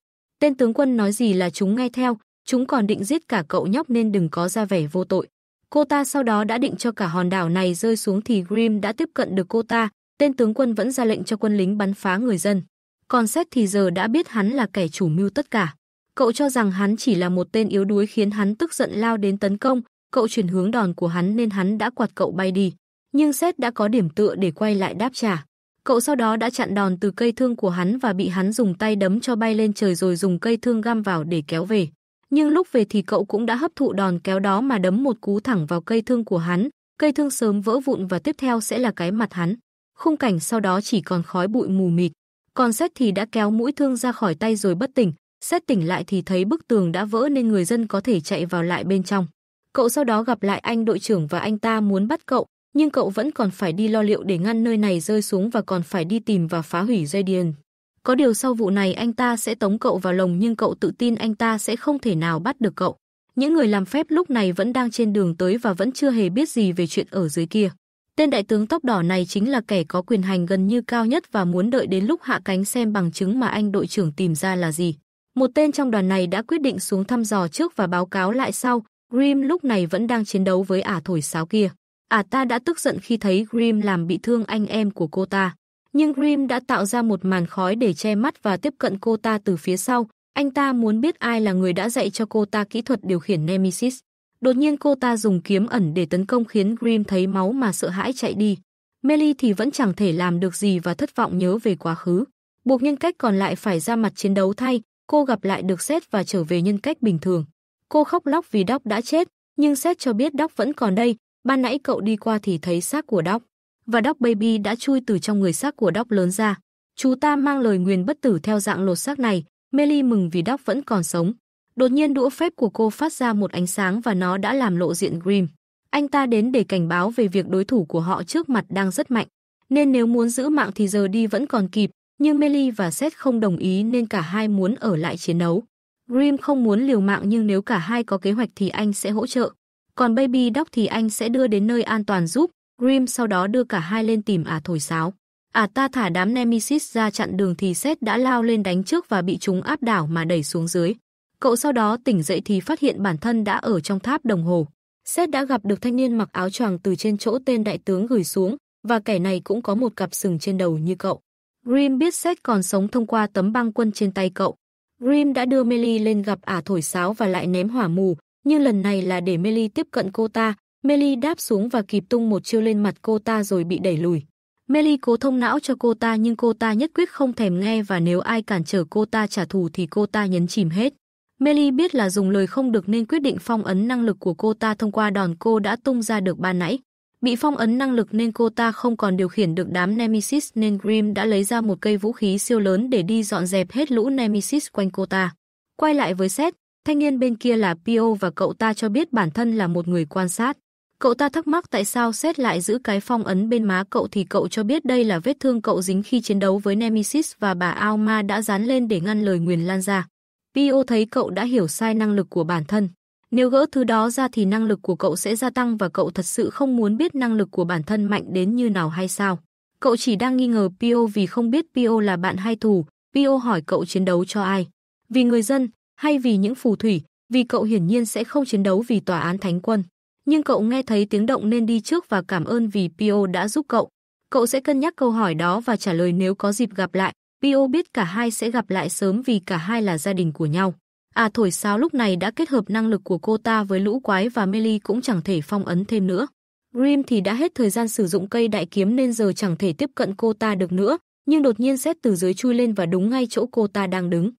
Tên tướng quân nói gì là chúng nghe theo, chúng còn định giết cả cậu nhóc nên đừng có ra vẻ vô tội. Cô ta sau đó đã định cho cả hòn đảo này rơi xuống thì Grim đã tiếp cận được cô ta, tên tướng quân vẫn ra lệnh cho quân lính bắn phá người dân. Còn Seth thì giờ đã biết hắn là kẻ chủ mưu tất cả. Cậu cho rằng hắn chỉ là một tên yếu đuối khiến hắn tức giận lao đến tấn công, cậu chuyển hướng đòn của hắn nên hắn đã quạt cậu bay đi. Nhưng Seth đã có điểm tựa để quay lại đáp trả. Cậu sau đó đã chặn đòn từ cây thương của hắn và bị hắn dùng tay đấm cho bay lên trời rồi dùng cây thương găm vào để kéo về. Nhưng lúc về thì cậu cũng đã hấp thụ đòn kéo đó mà đấm một cú thẳng vào cây thương của hắn, cây thương sớm vỡ vụn và tiếp theo sẽ là cái mặt hắn. Khung cảnh sau đó chỉ còn khói bụi mù mịt. Còn xét thì đã kéo mũi thương ra khỏi tay rồi bất tỉnh, xét tỉnh lại thì thấy bức tường đã vỡ nên người dân có thể chạy vào lại bên trong. Cậu sau đó gặp lại anh đội trưởng và anh ta muốn bắt cậu, nhưng cậu vẫn còn phải đi lo liệu để ngăn nơi này rơi xuống và còn phải đi tìm và phá hủy Radiant. Có điều sau vụ này anh ta sẽ tống cậu vào lồng nhưng cậu tự tin anh ta sẽ không thể nào bắt được cậu. Những người làm phép lúc này vẫn đang trên đường tới và vẫn chưa hề biết gì về chuyện ở dưới kia. Tên đại tướng tóc đỏ này chính là kẻ có quyền hành gần như cao nhất và muốn đợi đến lúc hạ cánh xem bằng chứng mà anh đội trưởng tìm ra là gì. Một tên trong đoàn này đã quyết định xuống thăm dò trước và báo cáo lại sau, Grim lúc này vẫn đang chiến đấu với ả thổi sáo kia. Ả à, ta đã tức giận khi thấy Grim làm bị thương anh em của cô ta. Nhưng Grim đã tạo ra một màn khói để che mắt và tiếp cận cô ta từ phía sau. Anh ta muốn biết ai là người đã dạy cho cô ta kỹ thuật điều khiển Nemesis. Đột nhiên cô ta dùng kiếm ẩn để tấn công khiến Grim thấy máu mà sợ hãi chạy đi. Melly thì vẫn chẳng thể làm được gì và thất vọng nhớ về quá khứ. Buộc nhân cách còn lại phải ra mặt chiến đấu thay, cô gặp lại được Seth và trở về nhân cách bình thường. Cô khóc lóc vì Doc đã chết, nhưng Seth cho biết Doc vẫn còn đây, Ban nãy cậu đi qua thì thấy xác của Đóc, và Đóc Baby đã chui từ trong người xác của Đóc lớn ra. Chú ta mang lời nguyền bất tử theo dạng lột xác này, Melly mừng vì Đóc vẫn còn sống. Đột nhiên đũa phép của cô phát ra một ánh sáng và nó đã làm lộ diện Grim. Anh ta đến để cảnh báo về việc đối thủ của họ trước mặt đang rất mạnh, nên nếu muốn giữ mạng thì giờ đi vẫn còn kịp, nhưng Melly và Seth không đồng ý nên cả hai muốn ở lại chiến đấu. Grim không muốn liều mạng nhưng nếu cả hai có kế hoạch thì anh sẽ hỗ trợ. Còn Baby doc thì anh sẽ đưa đến nơi an toàn giúp. Grim sau đó đưa cả hai lên tìm ả à thổi sáo. Ả à ta thả đám Nemesis ra chặn đường thì Seth đã lao lên đánh trước và bị chúng áp đảo mà đẩy xuống dưới. Cậu sau đó tỉnh dậy thì phát hiện bản thân đã ở trong tháp đồng hồ. Seth đã gặp được thanh niên mặc áo choàng từ trên chỗ tên đại tướng gửi xuống và kẻ này cũng có một cặp sừng trên đầu như cậu. Grim biết Seth còn sống thông qua tấm băng quân trên tay cậu. Grim đã đưa Melly lên gặp ả thổi sáo và lại ném hỏa mù, nhưng lần này là để Meli tiếp cận cô ta. Meli đáp xuống và kịp tung một chiêu lên mặt cô ta rồi bị đẩy lùi. Meli cố thông não cho cô ta nhưng cô ta nhất quyết không thèm nghe và nếu ai cản trở cô ta trả thù thì cô ta nhấn chìm hết. Meli biết là dùng lời không được nên quyết định phong ấn năng lực của cô ta thông qua đòn cô đã tung ra được ban nãy. Bị phong ấn năng lực nên cô ta không còn điều khiển được đám Nemesis nên Grim đã lấy ra một cây vũ khí siêu lớn để đi dọn dẹp hết lũ Nemesis quanh cô ta. Quay lại với Seth, Thanh niên bên kia là Pio và cậu ta cho biết bản thân là một người quan sát. Cậu ta thắc mắc tại sao xét lại giữ cái phong ấn bên má cậu thì cậu cho biết đây là vết thương cậu dính khi chiến đấu với Nemesis và bà Alma đã dán lên để ngăn lời nguyền lan ra. Pio thấy cậu đã hiểu sai năng lực của bản thân. Nếu gỡ thứ đó ra thì năng lực của cậu sẽ gia tăng và cậu thật sự không muốn biết năng lực của bản thân mạnh đến như nào hay sao. Cậu chỉ đang nghi ngờ Pio vì không biết Pio là bạn hay thù. Pio hỏi cậu chiến đấu cho ai. Vì người dân, hay vì những phù thủy, vì cậu hiển nhiên sẽ không chiến đấu vì tòa án thánh quân. Nhưng cậu nghe thấy tiếng động nên đi trước và cảm ơn vì Pio đã giúp cậu. Cậu sẽ cân nhắc câu hỏi đó và trả lời nếu có dịp gặp lại. Pio biết cả hai sẽ gặp lại sớm vì cả hai là gia đình của nhau. À thổi sao lúc này đã kết hợp năng lực của cô ta với lũ quái và Meli cũng chẳng thể phong ấn thêm nữa. Grim thì đã hết thời gian sử dụng cây đại kiếm nên giờ chẳng thể tiếp cận cô ta được nữa, nhưng đột nhiên xét từ dưới chui lên và đúng ngay chỗ cô ta đang đứng.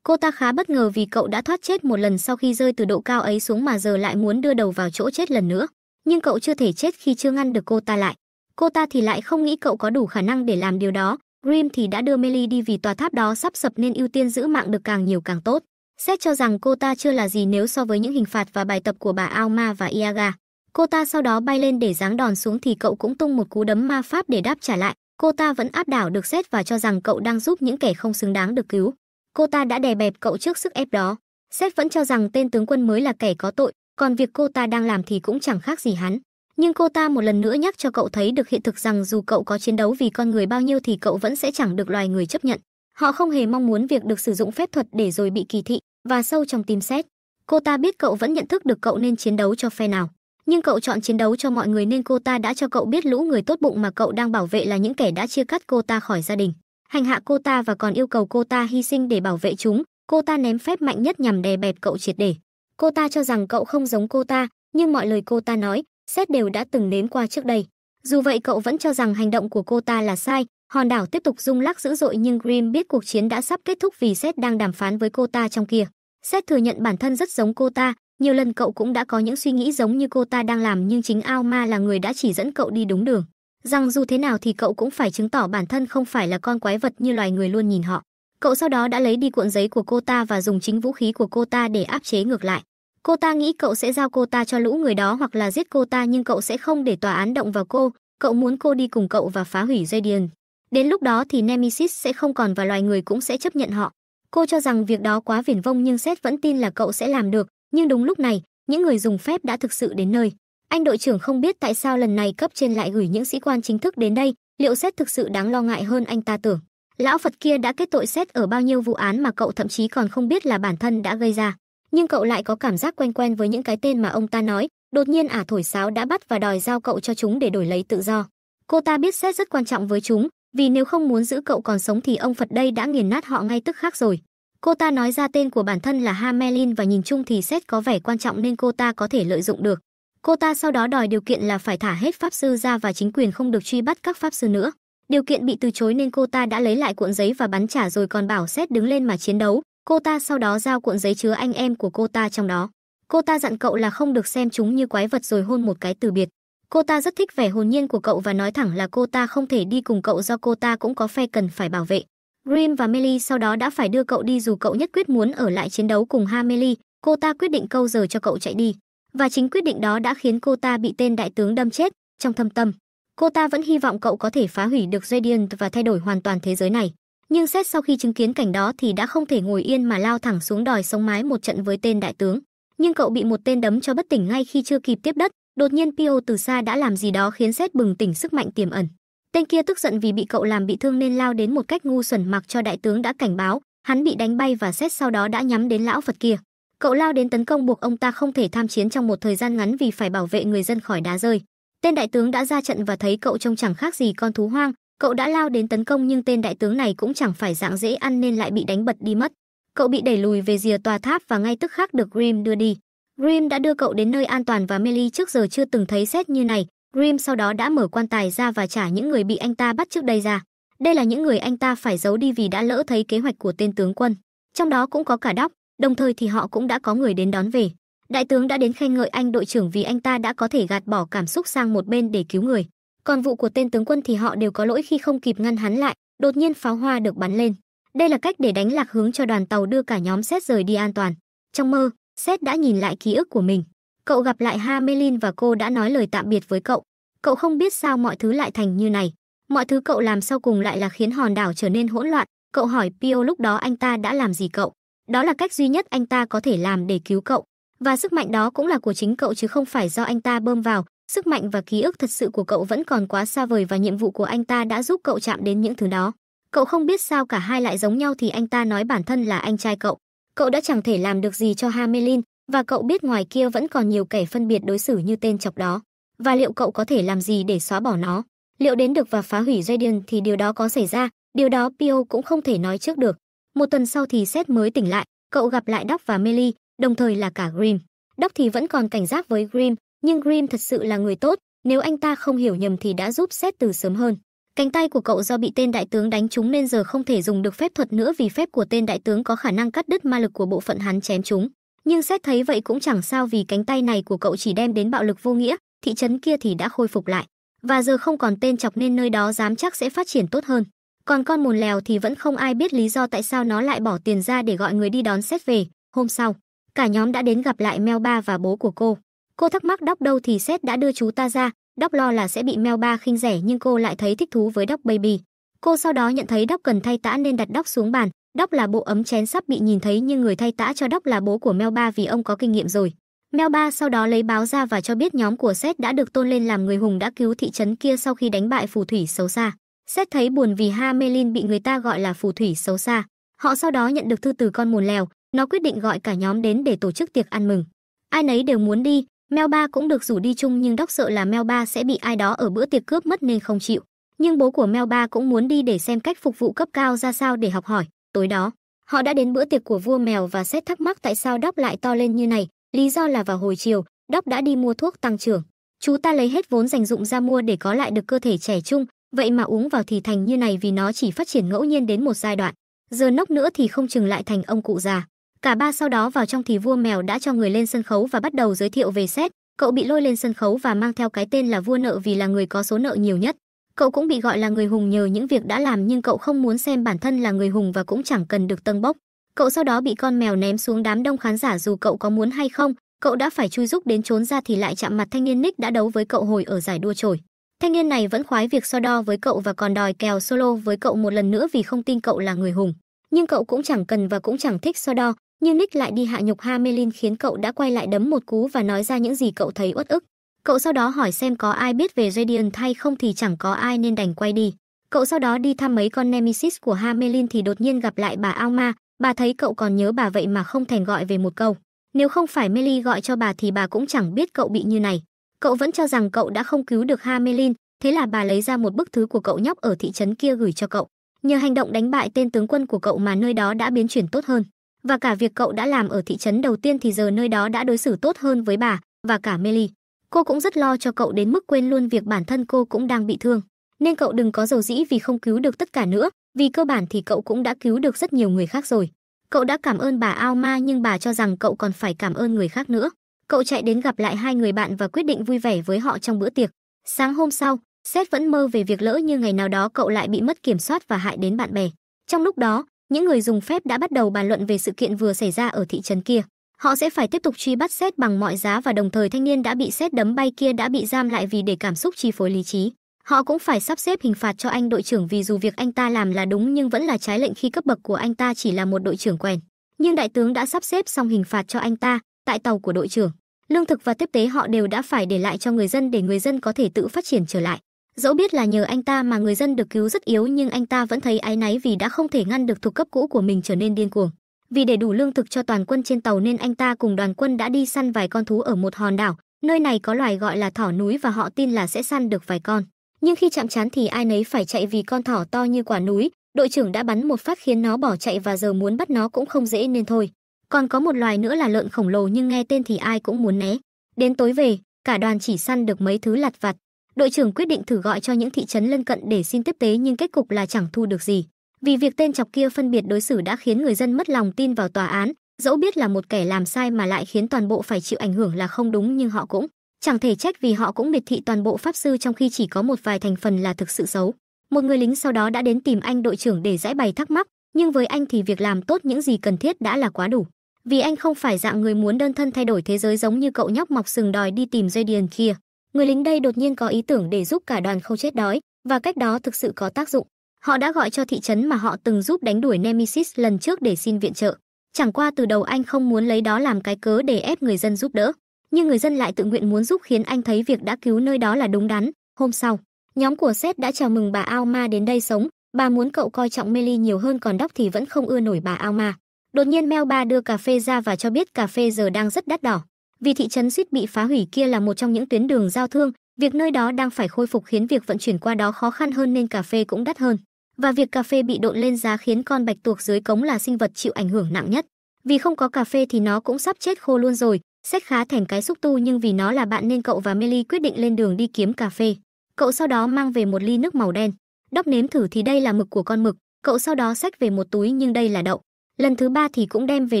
Cô ta khá bất ngờ vì cậu đã thoát chết một lần sau khi rơi từ độ cao ấy xuống mà giờ lại muốn đưa đầu vào chỗ chết lần nữa. Nhưng cậu chưa thể chết khi chưa ngăn được cô ta lại. Cô ta thì lại không nghĩ cậu có đủ khả năng để làm điều đó. Grim thì đã đưa Melly đi vì tòa tháp đó sắp sập nên ưu tiên giữ mạng được càng nhiều càng tốt. Xét cho rằng cô ta chưa là gì nếu so với những hình phạt và bài tập của bà Alma và Iaga. Cô ta sau đó bay lên để giáng đòn xuống thì cậu cũng tung một cú đấm ma pháp để đáp trả lại. Cô ta vẫn áp đảo được xét và cho rằng cậu đang giúp những kẻ không xứng đáng được cứu cô ta đã đè bẹp cậu trước sức ép đó. Sếp vẫn cho rằng tên tướng quân mới là kẻ có tội, còn việc cô ta đang làm thì cũng chẳng khác gì hắn. Nhưng cô ta một lần nữa nhắc cho cậu thấy được hiện thực rằng dù cậu có chiến đấu vì con người bao nhiêu thì cậu vẫn sẽ chẳng được loài người chấp nhận. Họ không hề mong muốn việc được sử dụng phép thuật để rồi bị kỳ thị và sâu trong tim xét. Cô ta biết cậu vẫn nhận thức được cậu nên chiến đấu cho phe nào, nhưng cậu chọn chiến đấu cho mọi người nên cô ta đã cho cậu biết lũ người tốt bụng mà cậu đang bảo vệ là những kẻ đã chia cắt cô ta khỏi gia đình hành hạ cô ta và còn yêu cầu cô ta hy sinh để bảo vệ chúng, cô ta ném phép mạnh nhất nhằm đè bẹp cậu triệt để. Cô ta cho rằng cậu không giống cô ta, nhưng mọi lời cô ta nói, xét đều đã từng nếm qua trước đây. Dù vậy cậu vẫn cho rằng hành động của cô ta là sai, hòn đảo tiếp tục rung lắc dữ dội nhưng Grim biết cuộc chiến đã sắp kết thúc vì Seth đang đàm phán với cô ta trong kia. Seth thừa nhận bản thân rất giống cô ta, nhiều lần cậu cũng đã có những suy nghĩ giống như cô ta đang làm nhưng chính Alma là người đã chỉ dẫn cậu đi đúng đường rằng dù thế nào thì cậu cũng phải chứng tỏ bản thân không phải là con quái vật như loài người luôn nhìn họ. Cậu sau đó đã lấy đi cuộn giấy của cô ta và dùng chính vũ khí của cô ta để áp chế ngược lại. Cô ta nghĩ cậu sẽ giao cô ta cho lũ người đó hoặc là giết cô ta nhưng cậu sẽ không để tòa án động vào cô. Cậu muốn cô đi cùng cậu và phá hủy Radiant. Đến lúc đó thì Nemesis sẽ không còn và loài người cũng sẽ chấp nhận họ. Cô cho rằng việc đó quá viển vông nhưng Seth vẫn tin là cậu sẽ làm được. Nhưng đúng lúc này, những người dùng phép đã thực sự đến nơi. Anh đội trưởng không biết tại sao lần này cấp trên lại gửi những sĩ quan chính thức đến đây, liệu xét thực sự đáng lo ngại hơn anh ta tưởng. Lão Phật kia đã kết tội xét ở bao nhiêu vụ án mà cậu thậm chí còn không biết là bản thân đã gây ra. Nhưng cậu lại có cảm giác quen quen với những cái tên mà ông ta nói, đột nhiên ả thổi sáo đã bắt và đòi giao cậu cho chúng để đổi lấy tự do. Cô ta biết xét rất quan trọng với chúng, vì nếu không muốn giữ cậu còn sống thì ông Phật đây đã nghiền nát họ ngay tức khắc rồi. Cô ta nói ra tên của bản thân là Hamelin và nhìn chung thì xét có vẻ quan trọng nên cô ta có thể lợi dụng được. Cô ta sau đó đòi điều kiện là phải thả hết pháp sư ra và chính quyền không được truy bắt các pháp sư nữa. Điều kiện bị từ chối nên cô ta đã lấy lại cuộn giấy và bắn trả rồi còn bảo xét đứng lên mà chiến đấu. Cô ta sau đó giao cuộn giấy chứa anh em của cô ta trong đó. Cô ta dặn cậu là không được xem chúng như quái vật rồi hôn một cái từ biệt. Cô ta rất thích vẻ hồn nhiên của cậu và nói thẳng là cô ta không thể đi cùng cậu do cô ta cũng có phe cần phải bảo vệ. Grim và Melly sau đó đã phải đưa cậu đi dù cậu nhất quyết muốn ở lại chiến đấu cùng Hameli. Cô ta quyết định câu giờ cho cậu chạy đi. Và chính quyết định đó đã khiến cô ta bị tên đại tướng đâm chết trong thâm tâm. Cô ta vẫn hy vọng cậu có thể phá hủy được Radiant và thay đổi hoàn toàn thế giới này. Nhưng xét sau khi chứng kiến cảnh đó thì đã không thể ngồi yên mà lao thẳng xuống đòi sống mái một trận với tên đại tướng. Nhưng cậu bị một tên đấm cho bất tỉnh ngay khi chưa kịp tiếp đất, đột nhiên Pio từ xa đã làm gì đó khiến xét bừng tỉnh sức mạnh tiềm ẩn. Tên kia tức giận vì bị cậu làm bị thương nên lao đến một cách ngu xuẩn mặc cho đại tướng đã cảnh báo, hắn bị đánh bay và xét sau đó đã nhắm đến lão Phật kia cậu lao đến tấn công buộc ông ta không thể tham chiến trong một thời gian ngắn vì phải bảo vệ người dân khỏi đá rơi. Tên đại tướng đã ra trận và thấy cậu trông chẳng khác gì con thú hoang, cậu đã lao đến tấn công nhưng tên đại tướng này cũng chẳng phải dạng dễ ăn nên lại bị đánh bật đi mất. Cậu bị đẩy lùi về rìa tòa tháp và ngay tức khắc được Grim đưa đi. Grim đã đưa cậu đến nơi an toàn và Meli trước giờ chưa từng thấy xét như này. Grim sau đó đã mở quan tài ra và trả những người bị anh ta bắt trước đây ra. Đây là những người anh ta phải giấu đi vì đã lỡ thấy kế hoạch của tên tướng quân. Trong đó cũng có cả Đóc, đồng thời thì họ cũng đã có người đến đón về. Đại tướng đã đến khen ngợi anh đội trưởng vì anh ta đã có thể gạt bỏ cảm xúc sang một bên để cứu người. Còn vụ của tên tướng quân thì họ đều có lỗi khi không kịp ngăn hắn lại, đột nhiên pháo hoa được bắn lên. Đây là cách để đánh lạc hướng cho đoàn tàu đưa cả nhóm xét rời đi an toàn. Trong mơ, xét đã nhìn lại ký ức của mình. Cậu gặp lại Hamelin và cô đã nói lời tạm biệt với cậu. Cậu không biết sao mọi thứ lại thành như này. Mọi thứ cậu làm sau cùng lại là khiến hòn đảo trở nên hỗn loạn. Cậu hỏi Pio lúc đó anh ta đã làm gì cậu. Đó là cách duy nhất anh ta có thể làm để cứu cậu, và sức mạnh đó cũng là của chính cậu chứ không phải do anh ta bơm vào, sức mạnh và ký ức thật sự của cậu vẫn còn quá xa vời và nhiệm vụ của anh ta đã giúp cậu chạm đến những thứ đó. Cậu không biết sao cả hai lại giống nhau thì anh ta nói bản thân là anh trai cậu. Cậu đã chẳng thể làm được gì cho Hamelin và cậu biết ngoài kia vẫn còn nhiều kẻ phân biệt đối xử như tên chọc đó. Và liệu cậu có thể làm gì để xóa bỏ nó? Liệu đến được và phá hủy Radiant thì điều đó có xảy ra, điều đó Pio cũng không thể nói trước được. Một tuần sau thì Seth mới tỉnh lại, cậu gặp lại Đóc và Melly, đồng thời là cả Grim. Đóc thì vẫn còn cảnh giác với Grim, nhưng Grim thật sự là người tốt, nếu anh ta không hiểu nhầm thì đã giúp Seth từ sớm hơn. Cánh tay của cậu do bị tên đại tướng đánh trúng nên giờ không thể dùng được phép thuật nữa vì phép của tên đại tướng có khả năng cắt đứt ma lực của bộ phận hắn chém chúng. Nhưng xét thấy vậy cũng chẳng sao vì cánh tay này của cậu chỉ đem đến bạo lực vô nghĩa, thị trấn kia thì đã khôi phục lại. Và giờ không còn tên chọc nên nơi đó dám chắc sẽ phát triển tốt hơn. Còn con mồn lèo thì vẫn không ai biết lý do tại sao nó lại bỏ tiền ra để gọi người đi đón xét về. Hôm sau, cả nhóm đã đến gặp lại Meo Ba và bố của cô. Cô thắc mắc Đóc đâu thì xét đã đưa chú ta ra, Đóc lo là sẽ bị Meo Ba khinh rẻ nhưng cô lại thấy thích thú với Đóc Baby. Cô sau đó nhận thấy Đóc cần thay tã nên đặt Đóc xuống bàn, Đóc là bộ ấm chén sắp bị nhìn thấy nhưng người thay tã cho Đóc là bố của Meo Ba vì ông có kinh nghiệm rồi. Meo Ba sau đó lấy báo ra và cho biết nhóm của Seth đã được tôn lên làm người hùng đã cứu thị trấn kia sau khi đánh bại phù thủy xấu xa. Xét thấy buồn vì Ha Melin bị người ta gọi là phù thủy xấu xa, họ sau đó nhận được thư từ con mùn lèo, nó quyết định gọi cả nhóm đến để tổ chức tiệc ăn mừng. Ai nấy đều muốn đi, mel ba cũng được rủ đi chung nhưng đốc sợ là mel ba sẽ bị ai đó ở bữa tiệc cướp mất nên không chịu. Nhưng bố của mel ba cũng muốn đi để xem cách phục vụ cấp cao ra sao để học hỏi. Tối đó, họ đã đến bữa tiệc của vua mèo và xét thắc mắc tại sao đốc lại to lên như này. Lý do là vào hồi chiều, đốc đã đi mua thuốc tăng trưởng. Chú ta lấy hết vốn dành dụng ra mua để có lại được cơ thể trẻ trung, Vậy mà uống vào thì thành như này vì nó chỉ phát triển ngẫu nhiên đến một giai đoạn, giờ nốc nữa thì không chừng lại thành ông cụ già. Cả ba sau đó vào trong thì vua mèo đã cho người lên sân khấu và bắt đầu giới thiệu về xét. Cậu bị lôi lên sân khấu và mang theo cái tên là vua nợ vì là người có số nợ nhiều nhất. Cậu cũng bị gọi là người hùng nhờ những việc đã làm nhưng cậu không muốn xem bản thân là người hùng và cũng chẳng cần được tân bốc. Cậu sau đó bị con mèo ném xuống đám đông khán giả dù cậu có muốn hay không, cậu đã phải chui rúc đến trốn ra thì lại chạm mặt thanh niên Nick đã đấu với cậu hồi ở giải đua trổi Thanh niên này vẫn khoái việc so đo với cậu và còn đòi kèo solo với cậu một lần nữa vì không tin cậu là người hùng. Nhưng cậu cũng chẳng cần và cũng chẳng thích so đo, nhưng Nick lại đi hạ nhục Hamelin khiến cậu đã quay lại đấm một cú và nói ra những gì cậu thấy uất ức. Cậu sau đó hỏi xem có ai biết về Radiant thay không thì chẳng có ai nên đành quay đi. Cậu sau đó đi thăm mấy con Nemesis của Hamelin thì đột nhiên gặp lại bà Alma, bà thấy cậu còn nhớ bà vậy mà không thèm gọi về một câu. Nếu không phải Meli gọi cho bà thì bà cũng chẳng biết cậu bị như này. Cậu vẫn cho rằng cậu đã không cứu được Hamelin, thế là bà lấy ra một bức thứ của cậu nhóc ở thị trấn kia gửi cho cậu. Nhờ hành động đánh bại tên tướng quân của cậu mà nơi đó đã biến chuyển tốt hơn, và cả việc cậu đã làm ở thị trấn đầu tiên thì giờ nơi đó đã đối xử tốt hơn với bà và cả Meli. Cô cũng rất lo cho cậu đến mức quên luôn việc bản thân cô cũng đang bị thương, nên cậu đừng có dầu dĩ vì không cứu được tất cả nữa, vì cơ bản thì cậu cũng đã cứu được rất nhiều người khác rồi. Cậu đã cảm ơn bà Alma nhưng bà cho rằng cậu còn phải cảm ơn người khác nữa cậu chạy đến gặp lại hai người bạn và quyết định vui vẻ với họ trong bữa tiệc. Sáng hôm sau, Seth vẫn mơ về việc lỡ như ngày nào đó cậu lại bị mất kiểm soát và hại đến bạn bè. Trong lúc đó, những người dùng phép đã bắt đầu bàn luận về sự kiện vừa xảy ra ở thị trấn kia. Họ sẽ phải tiếp tục truy bắt Seth bằng mọi giá và đồng thời thanh niên đã bị Seth đấm bay kia đã bị giam lại vì để cảm xúc chi phối lý trí. Họ cũng phải sắp xếp hình phạt cho anh đội trưởng vì dù việc anh ta làm là đúng nhưng vẫn là trái lệnh khi cấp bậc của anh ta chỉ là một đội trưởng quèn. Nhưng đại tướng đã sắp xếp xong hình phạt cho anh ta tại tàu của đội trưởng lương thực và tiếp tế họ đều đã phải để lại cho người dân để người dân có thể tự phát triển trở lại. Dẫu biết là nhờ anh ta mà người dân được cứu rất yếu nhưng anh ta vẫn thấy áy náy vì đã không thể ngăn được thuộc cấp cũ của mình trở nên điên cuồng. Vì để đủ lương thực cho toàn quân trên tàu nên anh ta cùng đoàn quân đã đi săn vài con thú ở một hòn đảo, nơi này có loài gọi là thỏ núi và họ tin là sẽ săn được vài con. Nhưng khi chạm trán thì ai nấy phải chạy vì con thỏ to như quả núi, đội trưởng đã bắn một phát khiến nó bỏ chạy và giờ muốn bắt nó cũng không dễ nên thôi. Còn có một loài nữa là lợn khổng lồ nhưng nghe tên thì ai cũng muốn né. Đến tối về, cả đoàn chỉ săn được mấy thứ lặt vặt. Đội trưởng quyết định thử gọi cho những thị trấn lân cận để xin tiếp tế nhưng kết cục là chẳng thu được gì. Vì việc tên chọc kia phân biệt đối xử đã khiến người dân mất lòng tin vào tòa án, dẫu biết là một kẻ làm sai mà lại khiến toàn bộ phải chịu ảnh hưởng là không đúng nhưng họ cũng chẳng thể trách vì họ cũng biệt thị toàn bộ pháp sư trong khi chỉ có một vài thành phần là thực sự xấu. Một người lính sau đó đã đến tìm anh đội trưởng để giải bày thắc mắc, nhưng với anh thì việc làm tốt những gì cần thiết đã là quá đủ. Vì anh không phải dạng người muốn đơn thân thay đổi thế giới giống như cậu nhóc mọc sừng đòi đi tìm dây điền kia. Người lính đây đột nhiên có ý tưởng để giúp cả đoàn không chết đói, và cách đó thực sự có tác dụng. Họ đã gọi cho thị trấn mà họ từng giúp đánh đuổi Nemesis lần trước để xin viện trợ. Chẳng qua từ đầu anh không muốn lấy đó làm cái cớ để ép người dân giúp đỡ, nhưng người dân lại tự nguyện muốn giúp khiến anh thấy việc đã cứu nơi đó là đúng đắn. Hôm sau, nhóm của Seth đã chào mừng bà Alma đến đây sống, bà muốn cậu coi trọng melly nhiều hơn còn Đóc thì vẫn không ưa nổi bà Alma. Đột nhiên Mel Ba đưa cà phê ra và cho biết cà phê giờ đang rất đắt đỏ. Vì thị trấn suýt bị phá hủy kia là một trong những tuyến đường giao thương, việc nơi đó đang phải khôi phục khiến việc vận chuyển qua đó khó khăn hơn nên cà phê cũng đắt hơn. Và việc cà phê bị độn lên giá khiến con bạch tuộc dưới cống là sinh vật chịu ảnh hưởng nặng nhất. Vì không có cà phê thì nó cũng sắp chết khô luôn rồi. xét khá thành cái xúc tu nhưng vì nó là bạn nên cậu và Melly quyết định lên đường đi kiếm cà phê. Cậu sau đó mang về một ly nước màu đen. Đóc nếm thử thì đây là mực của con mực. Cậu sau đó xách về một túi nhưng đây là đậu lần thứ ba thì cũng đem về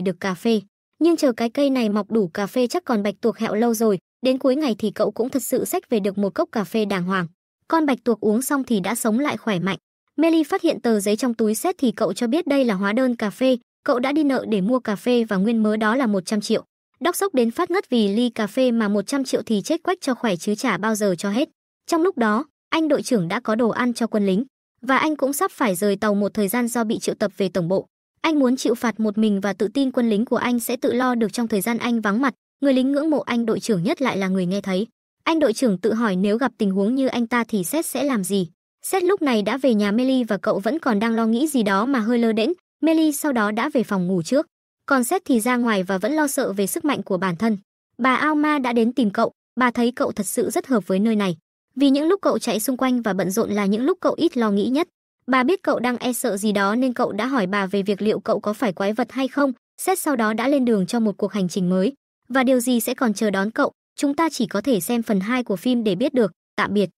được cà phê. Nhưng chờ cái cây này mọc đủ cà phê chắc còn bạch tuộc hẹo lâu rồi, đến cuối ngày thì cậu cũng thật sự xách về được một cốc cà phê đàng hoàng. Con bạch tuộc uống xong thì đã sống lại khỏe mạnh. Melly phát hiện tờ giấy trong túi xét thì cậu cho biết đây là hóa đơn cà phê, cậu đã đi nợ để mua cà phê và nguyên mớ đó là 100 triệu. đốc sốc đến phát ngất vì ly cà phê mà 100 triệu thì chết quách cho khỏe chứ trả bao giờ cho hết. Trong lúc đó, anh đội trưởng đã có đồ ăn cho quân lính và anh cũng sắp phải rời tàu một thời gian do bị triệu tập về tổng bộ. Anh muốn chịu phạt một mình và tự tin quân lính của anh sẽ tự lo được trong thời gian anh vắng mặt, người lính ngưỡng mộ anh đội trưởng nhất lại là người nghe thấy. Anh đội trưởng tự hỏi nếu gặp tình huống như anh ta thì Seth sẽ làm gì. Seth lúc này đã về nhà Melly và cậu vẫn còn đang lo nghĩ gì đó mà hơi lơ đễnh, Melly sau đó đã về phòng ngủ trước. Còn Seth thì ra ngoài và vẫn lo sợ về sức mạnh của bản thân. Bà Alma đã đến tìm cậu, bà thấy cậu thật sự rất hợp với nơi này. Vì những lúc cậu chạy xung quanh và bận rộn là những lúc cậu ít lo nghĩ nhất. Bà biết cậu đang e sợ gì đó nên cậu đã hỏi bà về việc liệu cậu có phải quái vật hay không, xét sau đó đã lên đường cho một cuộc hành trình mới. Và điều gì sẽ còn chờ đón cậu, chúng ta chỉ có thể xem phần 2 của phim để biết được. Tạm biệt.